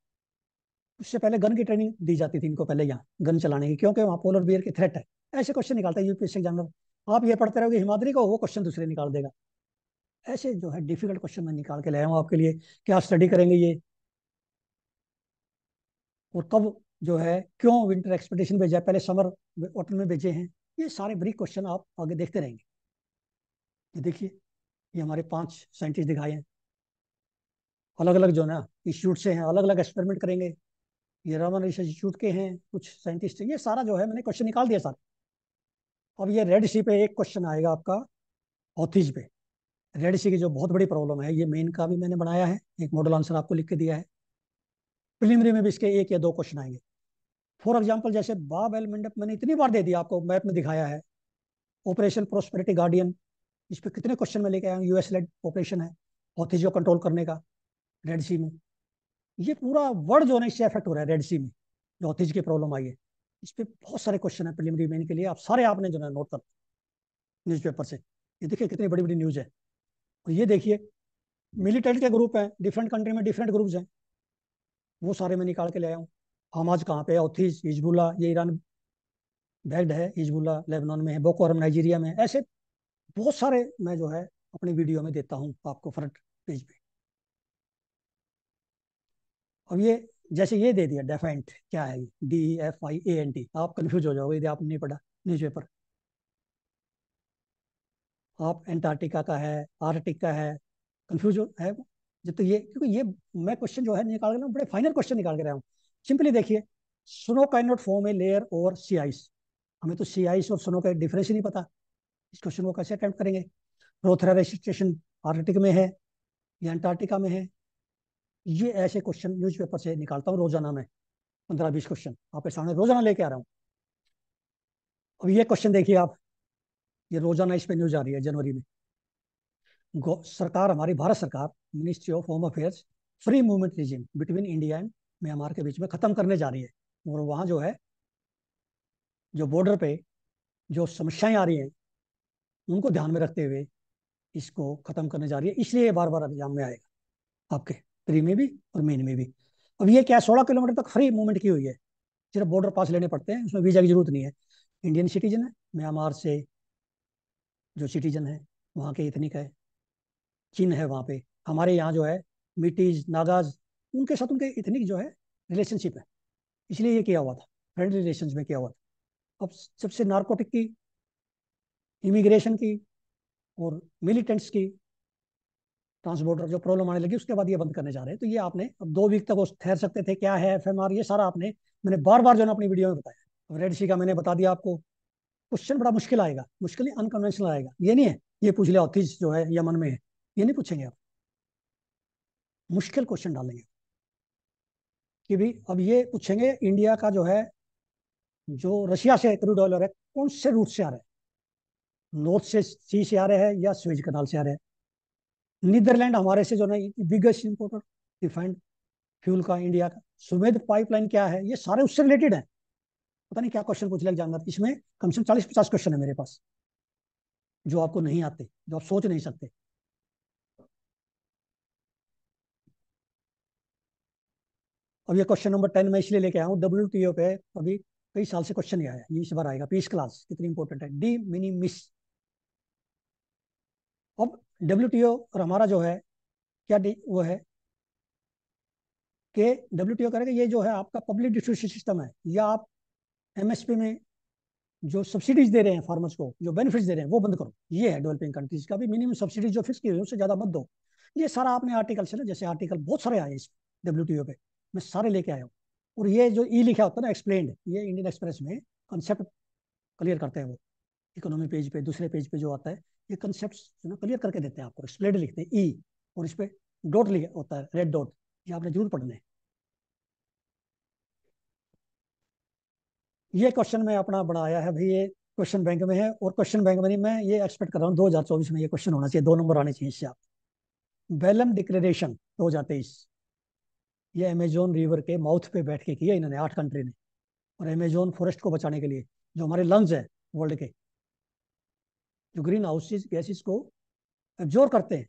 [SPEAKER 1] उससे पहले गन की ट्रेनिंग दी जाती थी इनको पहले यहाँ गन चलाने की क्योंकि वहाँ पोलर बियर की थ्रेट है ऐसे क्वेश्चन निकालते हैं यूपीएससी एग्जामिनर आप ये पढ़ते रहोगे हिमाद्री को वो क्वेश्चन दूसरे निकाल देगा ऐसे जो है डिफिकल्ट क्वेश्चन मैं निकाल के लाया हूँ आपके लिए क्या स्टडी करेंगे ये और कब जो है क्यों विंटर एक्सपेक्टेशन भेजा पहले समर ऑटम में भेजे हैं ये सारे बड़ी क्वेश्चन आप आगे देखते रहेंगे ये देखिए ये हमारे पांच साइंटिस्ट दिखाए हैं अलग अलग जो ना इंस्टीट्यूट से हैं अलग अलग एक्सपेरिमेंट करेंगे ये रमन रिसर्च इंस्टीट्यूट के हैं कुछ साइंटिस्ट ये सारा जो है मैंने क्वेश्चन निकाल दिया सर अब ये रेड सी पे एक क्वेश्चन आएगा आपका ऑथिज पे रेड सी की जो बहुत बड़ी प्रॉब्लम है ये मेन का भी मैंने बनाया है एक मॉडल आंसर आपको लिख के दिया है प्रिलिमरी में भी इसके एक या दो क्वेश्चन आएंगे फॉर एग्जाम्पल जैसे बाब एल मंडप मैंने इतनी बार दे दिया आपको मैप में दिखाया है ऑपरेशन प्रोस्पेरिटी गार्डियन इस पर कितने क्वेश्चन में लेके आया हूँ यूएस लेड ऑपरेशन है हॉथीज को कंट्रोल करने का रेड सी में ये पूरा वर्ड जो है इससे अफेक्ट हो रहा है रेड सी में जो हॉथीज की प्रॉब्लम आई है इस पर बहुत सारे क्वेश्चन है प्रिलिमरी मेन के लिए आप सारे आपने जो है नोट कर न्यूज़पेपर से ये देखिए कितनी बड़ी बड़ी न्यूज़ है और ये देखिए मिलिटेंट के ग्रुप हैं डिफरेंट कंट्री में डिफरेंट ग्रुप्स हैं वो सारे मैं निकाल के ले आया हूँ हमाज कहाँ पे है औथीज हिजबुल्ला ये ईरान बैग्ड है हिजबुल्ला लेबनान में है बोकोहरम नाइजीरिया में ऐसे बहुत सारे मैं जो है अपनी वीडियो में देता हूँ आपको फ्रंट पेज पे अब ये जैसे ये दे दिया डेफेंट क्या है D F I A N T आप कन्फ्यूज हो जाओगे यदि आपने नहीं पढ़ा न्यूज पेपर आप एंटार्क्टिका का है आर्टिक का है कन्फ्यूज है जब तो ये क्योंकि ये मैं क्वेश्चन जो है निकाल रहा हूँ बड़े फाइनल क्वेश्चन निकाल के रहा हूँ सिंपली देखिए snow can not form a layer और सी आइस हमें तो सी आइस और स्नो का डिफरेंस ही नहीं पता इस क्वेश्चन को कैसे अटैम्प्ट करेंगे रोथरा रजिस्ट्रेशन आर्टिक में है या अंटार्कटिका में है ये ऐसे क्वेश्चन न्यूज़पेपर से निकालता हूँ रोजाना में पंद्रह बीस क्वेश्चन आपके सामने रोजाना लेके आ रहा हूँ अब ये क्वेश्चन देखिए आप ये रोजाना इस पर न्यूज आ रही है जनवरी में सरकार हमारी भारत सरकार ministry of home affairs free movement regime between India and Myanmar के बीच में ख़त्म करने जा रही है और वहाँ जो है जो बॉर्डर पे जो समस्याएं आ रही हैं उनको ध्यान में रखते हुए इसको ख़त्म करने जा रही है इसलिए बार बार एग्जाम में आएगा आपके प्री में भी और मेन में भी अब ये क्या सोलह किलोमीटर तक फ्री मूवमेंट की हुई है सिर्फ बॉर्डर पास लेने पड़ते हैं उसमें वीज़ा की ज़रूरत नहीं है इंडियन सिटीजन है म्यांमार से जो सिटीजन है वहाँ के इतनी का है चिन्ह है वहाँ पे हमारे यहाँ जो है मिट्टीज नागाज उनके साथ उनके इथनिक जो है रिलेशनशिप है इसलिए ये किया हुआ था फ्रेंड रिलेशन में किया हुआ था अब सबसे नार्कोटिक की इमिग्रेशन की और मिलिटेंट्स की ट्रांसबोर्डर जो प्रॉब्लम आने लगी उसके बाद ये बंद करने जा रहे हैं तो ये आपने अब दो वीक तक वो ठहर सकते थे क्या है एफ ये सारा आपने मैंने बार बार जो है अपनी वीडियो में बताया अब रेड सी का मैंने बता दिया आपको क्वेश्चन बड़ा मुश्किल आएगा मुश्किल अनकन्वेंशनल आएगा ये नहीं है ये पूछ लिया जो है यमन में है ये नहीं पूछेंगे आप मुश्किल क्वेश्चन डालेंगे कि भी अब ये पूछेंगे इंडिया का जो है जो रशिया से क्रूड ऑयल है कौन से रूट से आ रहा है नॉर्थ से सी से आ रहे हैं या स्वेज कनाल से आ रहे हैं नीदरलैंड हमारे से जो ना बिगेस्ट इम्पोर्टर रिफाइंड फ्यूल का इंडिया का सुमेद पाइपलाइन क्या है ये सारे उससे रिलेटेड है पता नहीं क्या क्वेश्चन पूछ लिया जानना इसमें कम से कम चालीस पचास क्वेश्चन है मेरे पास जो आपको नहीं आते जो आप सोच नहीं सकते अब ये क्वेश्चन नंबर टेन मैं इसलिए लेके आया हूँ डब्ल्यू टी ओ पे अभी कई साल से क्वेश्चन नहीं आया ये इस बार आएगा पीस क्लास कितनी इंपॉर्टेंट है डी मिनी मिस अब डब्ल्यू टी ओ और हमारा जो है क्या वो है के डब्ल्यू टी ओ करेगा ये जो है आपका पब्लिक डिस्ट्रीब्यूशन सिस्टम है या आप एम एस पी में जो सब्सिडीज दे रहे हैं फार्मर्स को जो बेनिफिट्स दे रहे हैं वो बंद करो ये है डेवलपिंग कंट्रीज का भी मिनिमम सब्सिडीज जो फिक्स की उससे ज़्यादा मत दो ये सारा आपने आर्टिकल से ना जैसे आर्टिकल बहुत सारे आए इस डब्ल्यू टी ओ पे मैं सारे लेके आया हूँ और ये जो ई लिखा होता है ना एक्सप्लेन ये इंडियन एक्सप्रेस में कंसेप्ट क्लियर करते हैं वो इकोनॉमी पेज पे दूसरे पेज पे जो आता है ये कंसेप्ट क्लियर करके देते हैं आपको एक्सप्लेन लिखते हैं ई e, और इस पर डॉट लिखा होता है रेड डॉट ये आपने जरूर पढ़ने हैं ये क्वेश्चन में अपना बनाया है भाई ये क्वेश्चन बैंक में है और क्वेश्चन बैंक में नहीं मैं ये एक्सपेक्ट कर रहा हूँ 2024 में ये क्वेश्चन होना चाहिए दो नंबर आने चाहिए इससे आप बैलम डिक्लेरेशन 2023 ये अमेजोन रिवर के माउथ पे बैठ के किया इन्होंने आठ कंट्री ने और अमेजोन फॉरेस्ट को बचाने के लिए जो हमारे लंग्स है वर्ल्ड के जो ग्रीन हाउसेज गैसेस को एब्जोर करते हैं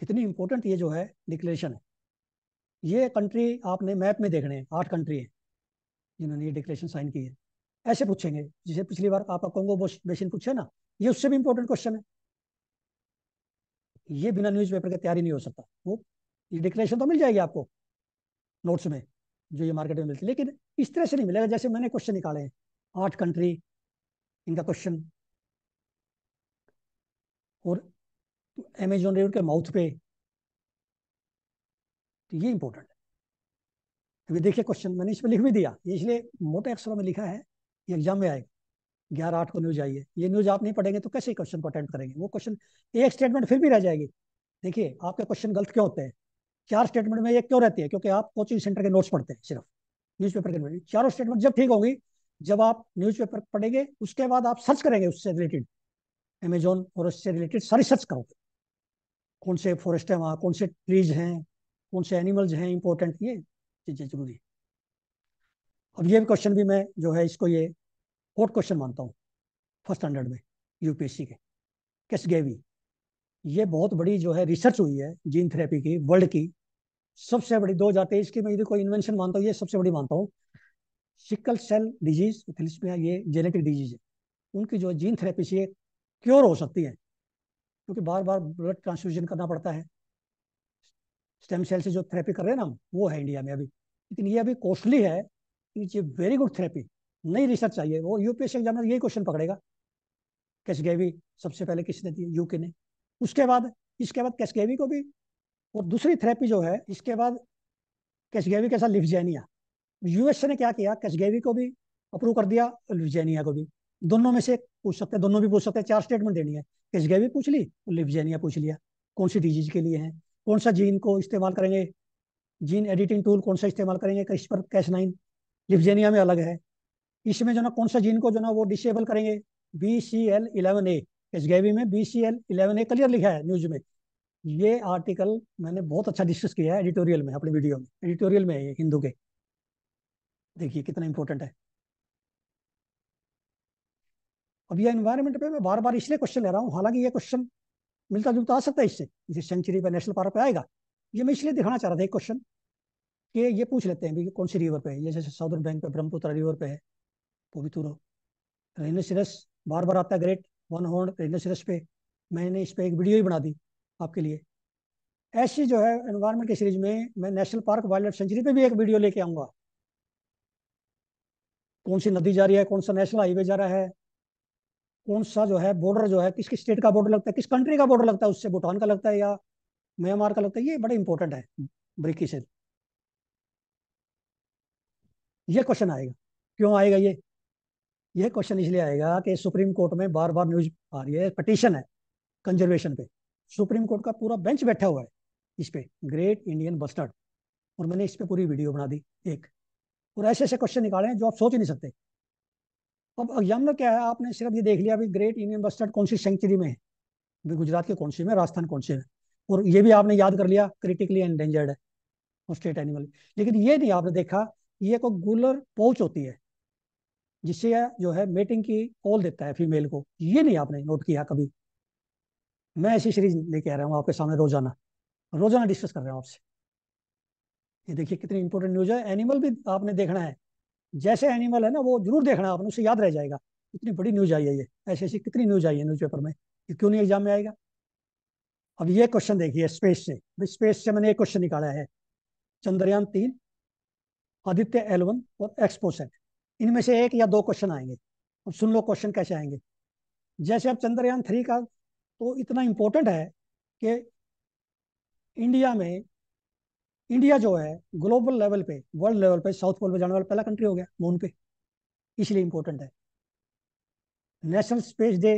[SPEAKER 1] कितनी इंपॉर्टेंट ये जो है डिक्लेरेशन है ये कंट्री आपने मैप में देखने हैं आठ कंट्री है जिन्होंने ये डिक्लेरेशन साइन की है ऐसे पूछेंगे जिसे पिछली बार आपका कोंगो बेसिन पूछे ना ये उससे भी इंपॉर्टेंट क्वेश्चन है ये बिना न्यूज़पेपर के तैयारी नहीं हो सकता वो ये डिक्लेरेशन तो मिल जाएगी आपको नोट्स में जो ये मार्केट में मिलती है लेकिन इस तरह से नहीं मिलेगा जैसे मैंने क्वेश्चन निकाले हैं आठ कंट्री इनका क्वेश्चन और अमेजोन रेवर के माउथ पे तो ये इंपॉर्टेंट है देखिए क्वेश्चन मैंने इसमें लिख भी दिया ये इसलिए मोटे अक्षरों में लिखा है ये एग्जाम में आएगा ग्यारह आठ को न्यूज आई है ये न्यूज आप नहीं पढ़ेंगे तो कैसे क्वेश्चन को अटेंड करेंगे वो क्वेश्चन एक स्टेटमेंट फिर भी रह जाएगी देखिए आपके क्वेश्चन गलत क्यों होते हैं चार स्टेटमेंट में ये क्यों रहती है क्योंकि आप कोचिंग सेंटर के नोट्स पढ़ते हैं सिर्फ न्यूज़पेपर के नोट चारों स्टेटमेंट जब ठीक होगी जब आप न्यूज़पेपर पढ़ेंगे उसके बाद आप सर्च करेंगे उससे रिलेटेड अमेजोन और उससे रिलेटेड सारी सर्च करोगे कौन से फॉरेस्ट है वहाँ कौन से ट्रीज हैं कौन से एनिमल्स हैं इंपॉर्टेंट ये चीज़ें जरूरी है अब ये क्वेश्चन भी मैं जो है इसको ये फोर्थ क्वेश्चन मानता हूँ फर्स्ट स्टैंडर्ड में यूपीएससी के किस गेवी ये बहुत बड़ी जो है रिसर्च हुई है जीन थेरेपी की वर्ल्ड की सबसे बड़ी दो हजार तेईस की मैं यदि कोई इन्वेंशन मानता हूँ ये सबसे बड़ी मानता हूँ सिकल सेल डिजीज थेलिसमिया ये जेनेटिक डिजीज है उनकी जो जीन थेरेपी से क्योर हो सकती है क्योंकि बार बार ब्लड ट्रांसफ्यूजन करना पड़ता है स्टेम सेल से जो थेरेपी कर रहे हैं ना वो है इंडिया में अभी लेकिन ये अभी कॉस्टली है it's a very good therapy नई रिसर्च चाहिए वो यूपीएससी एग्जाम में यही क्वेश्चन पकड़ेगा कैसे गए सबसे पहले किसने दी यूके ने उसके बाद इसके बाद कैसगेवी को भी और दूसरी थेरेपी जो है इसके बाद कैसगेवी के साथ लिफजेनिया यूएस ने क्या किया कैसगेवी को भी अप्रूव कर दिया लिफजेनिया को भी दोनों में से पूछ सकते हैं दोनों भी पूछ सकते हैं चार स्टेटमेंट देनी है कैसगेवी पूछ ली और लिफजेनिया पूछ लिया कौन सी डिजीज के लिए है कौन सा जीन को इस्तेमाल करेंगे जीन एडिटिंग टूल कौन सा इस्तेमाल करेंगे कैश पर कैश नाइन लिफजेनिया में अलग है इसमें जो ना कौन सा जीन को जो ना वो डिसेबल करेंगे B C L eleven A H में B C L eleven A clear लिखा है न्यूज में ये आर्टिकल मैंने बहुत अच्छा डिस्कस किया है एडिटोरियल में अपने वीडियो में एडिटोरियल में है ये हिंदू के देखिए कितना इंपॉर्टेंट है अब यह एनवायरमेंट पे मैं बार बार इसलिए क्वेश्चन ले रहा हूँ हालांकि ये क्वेश्चन मिलता जुलता आ सकता है इससे इसे सेंचुरी पर नेशनल पार्क पे आएगा ये मैं इसलिए दिखाना चाह रहा था एक क्वेश्चन कि ये पूछ लेते हैं भी कौन सी रिवर पे है जैसे साउथ बैंक पे ब्रह्मपुत्र रिवर पे है पवितुर रहीनस बार बार आता है ग्रेट वन हॉर्न रेडनेस पे मैंने इस पर एक वीडियो ही बना दी आपके लिए ऐसी जो है एनवायरनमेंट की सीरीज में मैं national park wild life sanctuary पे भी एक वीडियो लेके आऊँगा कौन सी नदी जा रही है कौन सा नेशनल हाईवे जा रहा है कौन सा जो है बॉर्डर जो है किस किस स्टेट का बॉर्डर लगता है किस कंट्री का बॉर्डर लगता है उससे भूटान का लगता है या म्यांमार का लगता है ये बड़ा इंपॉर्टेंट है ब्रिकी से ये क्वेश्चन आएगा क्यों आएगा ये यह क्वेश्चन इसलिए आएगा कि सुप्रीम कोर्ट में बार बार न्यूज आ रही है पटिशन है कंजर्वेशन पे सुप्रीम कोर्ट का पूरा बेंच बैठा हुआ है इस पे ग्रेट इंडियन बस्टर्ड और मैंने इस पे पूरी वीडियो बना दी एक और ऐसे ऐसे क्वेश्चन निकाले हैं जो आप सोच ही नहीं सकते अब एग्जाम में क्या है आपने सिर्फ ये देख लिया अभी ग्रेट इंडियन बस्टर्ड कौन सी सेंचुरी में है गुजरात के कौन सी में राजस्थान कौन सी में और ये भी आपने याद कर लिया क्रिटिकली एंडेंजर्ड है स्टेट एनिमल लेकिन ये नहीं आपने देखा ये कोई गुलर पोच होती है जिससे जो है मेटिंग की कॉल देता है फीमेल को ये नहीं आपने नोट किया कभी मैं ऐसी सीरीज लेके आ रहा हूँ आपके सामने रोजाना रोजाना डिस्कस कर रहा हूँ आपसे ये देखिए कितनी इंपॉर्टेंट न्यूज है एनिमल भी आपने देखना है जैसे एनिमल है ना वो जरूर देखना आपने उसे याद रह जाएगा इतनी बड़ी न्यूज आई है ये ऐसी ऐसी कितनी न्यूज आई है न्यूज पेपर में ये क्यों नहीं एग्जाम में आएगा अब ये क्वेश्चन देखिए स्पेस से स्पेस से मैंने एक क्वेश्चन निकाला है चंद्रयान तीन आदित्य एलवन और एक्सपोसेट इनमें से एक या दो क्वेश्चन आएंगे अब सुन लो क्वेश्चन कैसे आएंगे जैसे अब चंद्रयान थ्री का तो इतना इम्पोर्टेंट है कि इंडिया में इंडिया जो है ग्लोबल लेवल पे वर्ल्ड लेवल पे साउथ पोल में जाने वाला पहला कंट्री हो गया मून पे इसलिए इम्पोर्टेंट है नेशनल स्पेस डे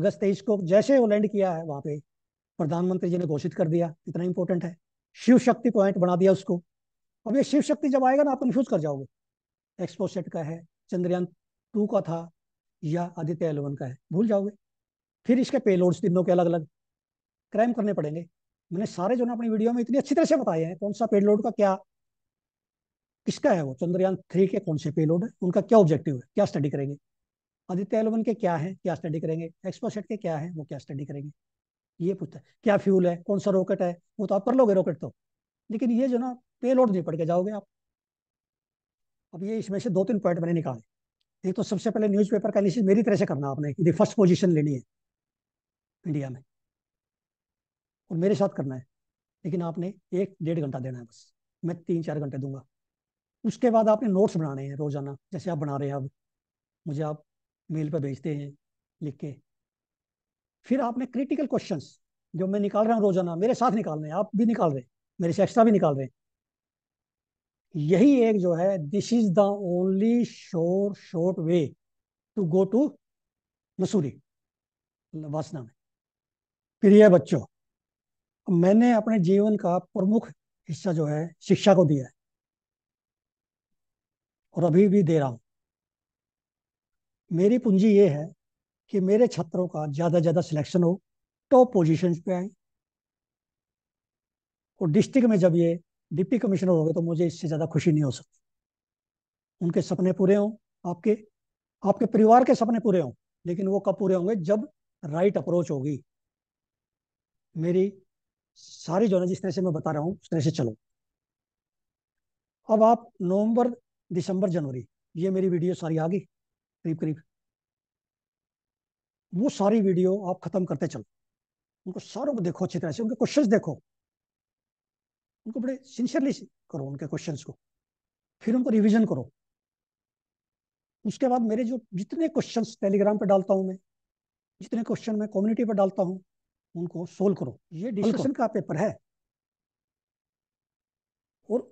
[SPEAKER 1] अगस्त तेईस को जैसे वो लैंड किया है वहाँ पे प्रधानमंत्री जी ने घोषित कर दिया इतना इम्पोर्टेंट है शिव शक्ति पॉइंट बना दिया उसको अब ये शिव शक्ति जब आएगा ना आप कन्फ्यूज कर जाओगे एक्सपोसेट का है चंद्रयान टू का था या आदित्य एलेवन का है भूल जाओगे फिर इसके पेलोड्स तीनों के अलग अलग क्राइम करने पड़ेंगे मैंने सारे जो ना अपनी वीडियो में इतनी अच्छी तरह से बताए हैं कौन सा पेलोड का क्या किसका है वो चंद्रयान थ्री के कौन से पेलोड है उनका क्या ऑब्जेक्टिव है क्या स्टडी करेंगे आदित्य एलेवन के क्या है क्या स्टडी करेंगे एक्सपोसेट के क्या है वो क्या स्टडी करेंगे ये पूछता है क्या फ्यूल है कौन सा रॉकेट है वो तो आप कर लोगे रॉकेट तो लेकिन ये जो ना पेलोड नहीं पड़ के जाओगे आप अब ये इसमें से दो तीन पॉइंट मैंने निकाले एक तो सबसे पहले न्यूज़पेपर का एनालिसिस मेरी तरह से करना आपने कि फर्स्ट पोजीशन लेनी है इंडिया में और मेरे साथ करना है लेकिन आपने एक डेढ़ घंटा देना है बस मैं तीन चार घंटे दूंगा उसके बाद आपने नोट्स बनाने हैं रोज़ाना जैसे आप बना रहे हैं अब मुझे आप मेल पर भेजते हैं लिख के फिर आपने क्रिटिकल क्वेश्चंस जो मैं निकाल रहा हूँ रोज़ाना मेरे साथ निकाल रहे हैं आप भी निकाल रहे हैं मेरे से एक्स्ट्रा भी निकाल रहे हैं यही एक जो है this is the only shore short way to go to Mussoorie वासना में प्रिय बच्चों मैंने अपने जीवन का प्रमुख हिस्सा जो है शिक्षा को दिया है और अभी भी दे रहा हूं मेरी पूंजी ये है कि मेरे छात्रों का ज़्यादा से ज़्यादा सिलेक्शन हो टॉप पोजीशंस पे आए और डिस्ट्रिक्ट में जब ये डिप्टी कमिश्नर हो गए तो मुझे इससे ज़्यादा खुशी नहीं हो सकती उनके सपने पूरे हों आपके आपके परिवार के सपने पूरे हों लेकिन वो कब पूरे होंगे जब राइट अप्रोच होगी मेरी सारी जो है जिस तरह से मैं बता रहा हूँ उस तरह से चलो अब आप नवंबर दिसंबर जनवरी ये मेरी वीडियो सारी आ गई करीब करीब वो सारी वीडियो आप खत्म करते चलो उनको सारों को देखो अच्छी तरह से उनके क्वेश्चंस देखो उनको बड़े सिंसियरली करो उनके क्वेश्चन को फिर उनको रिविजन करो उसके बाद मेरे जो जितने क्वेश्चन टेलीग्राम पर डालता हूँ मैं जितने क्वेश्चन मैं कम्युनिटी पर डालता हूँ उनको सोल्व करो ये डिस्कशन का पेपर है और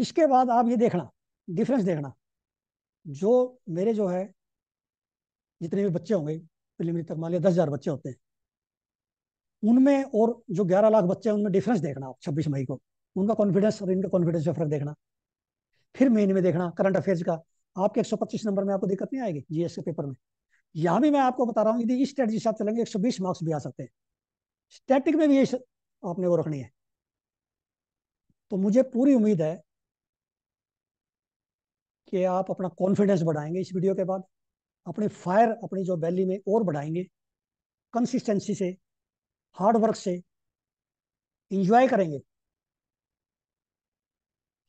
[SPEAKER 1] इसके बाद आप ये देखना डिफरेंस देखना जो मेरे जो है जितने भी बच्चे होंगे प्रिलिमिनरी तक मान लिया दस हजार बच्चे होते हैं उनमें और जो ग्यारह लाख बच्चे हैं उनमें डिफरेंस देखना आप छब्बीस मई को उनका कॉन्फिडेंस और इनका कॉन्फिडेंस में फर्क देखना फिर मेन में देखना करंट अफेयर्स का आपके 125 नंबर में आपको दिक्कत नहीं आएगी जीएस के पेपर में यहाँ भी मैं आपको बता रहा हूँ यदि इस स्ट्रेटी से आप चलेंगे एक मार्क्स भी आ सकते हैं स्टैटिक में भी ये आपने वो रखनी है तो मुझे पूरी उम्मीद है कि आप अपना कॉन्फिडेंस बढ़ाएंगे इस वीडियो के बाद अपने फायर अपनी जो वैली में और बढ़ाएंगे कंसिस्टेंसी से हार्ड वर्क से इंजॉय करेंगे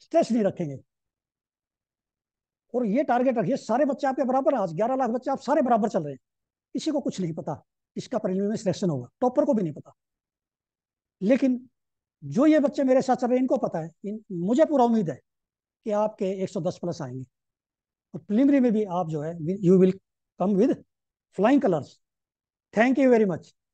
[SPEAKER 1] स्ट्रेस नहीं रखेंगे और ये टारगेट रखिए सारे बच्चे आपके बराबर आज ग्यारह लाख बच्चे आप सारे बराबर चल रहे हैं किसी को कुछ नहीं पता इसका परिणाम में सिलेक्शन होगा टॉपर को भी नहीं पता लेकिन जो ये बच्चे मेरे साथ चल रहे हैं इनको पता है इन मुझे पूरा उम्मीद है कि आपके 110 प्लस आएंगे और प्रिलिमरी में भी आप जो है you will come with flying colours thank you very much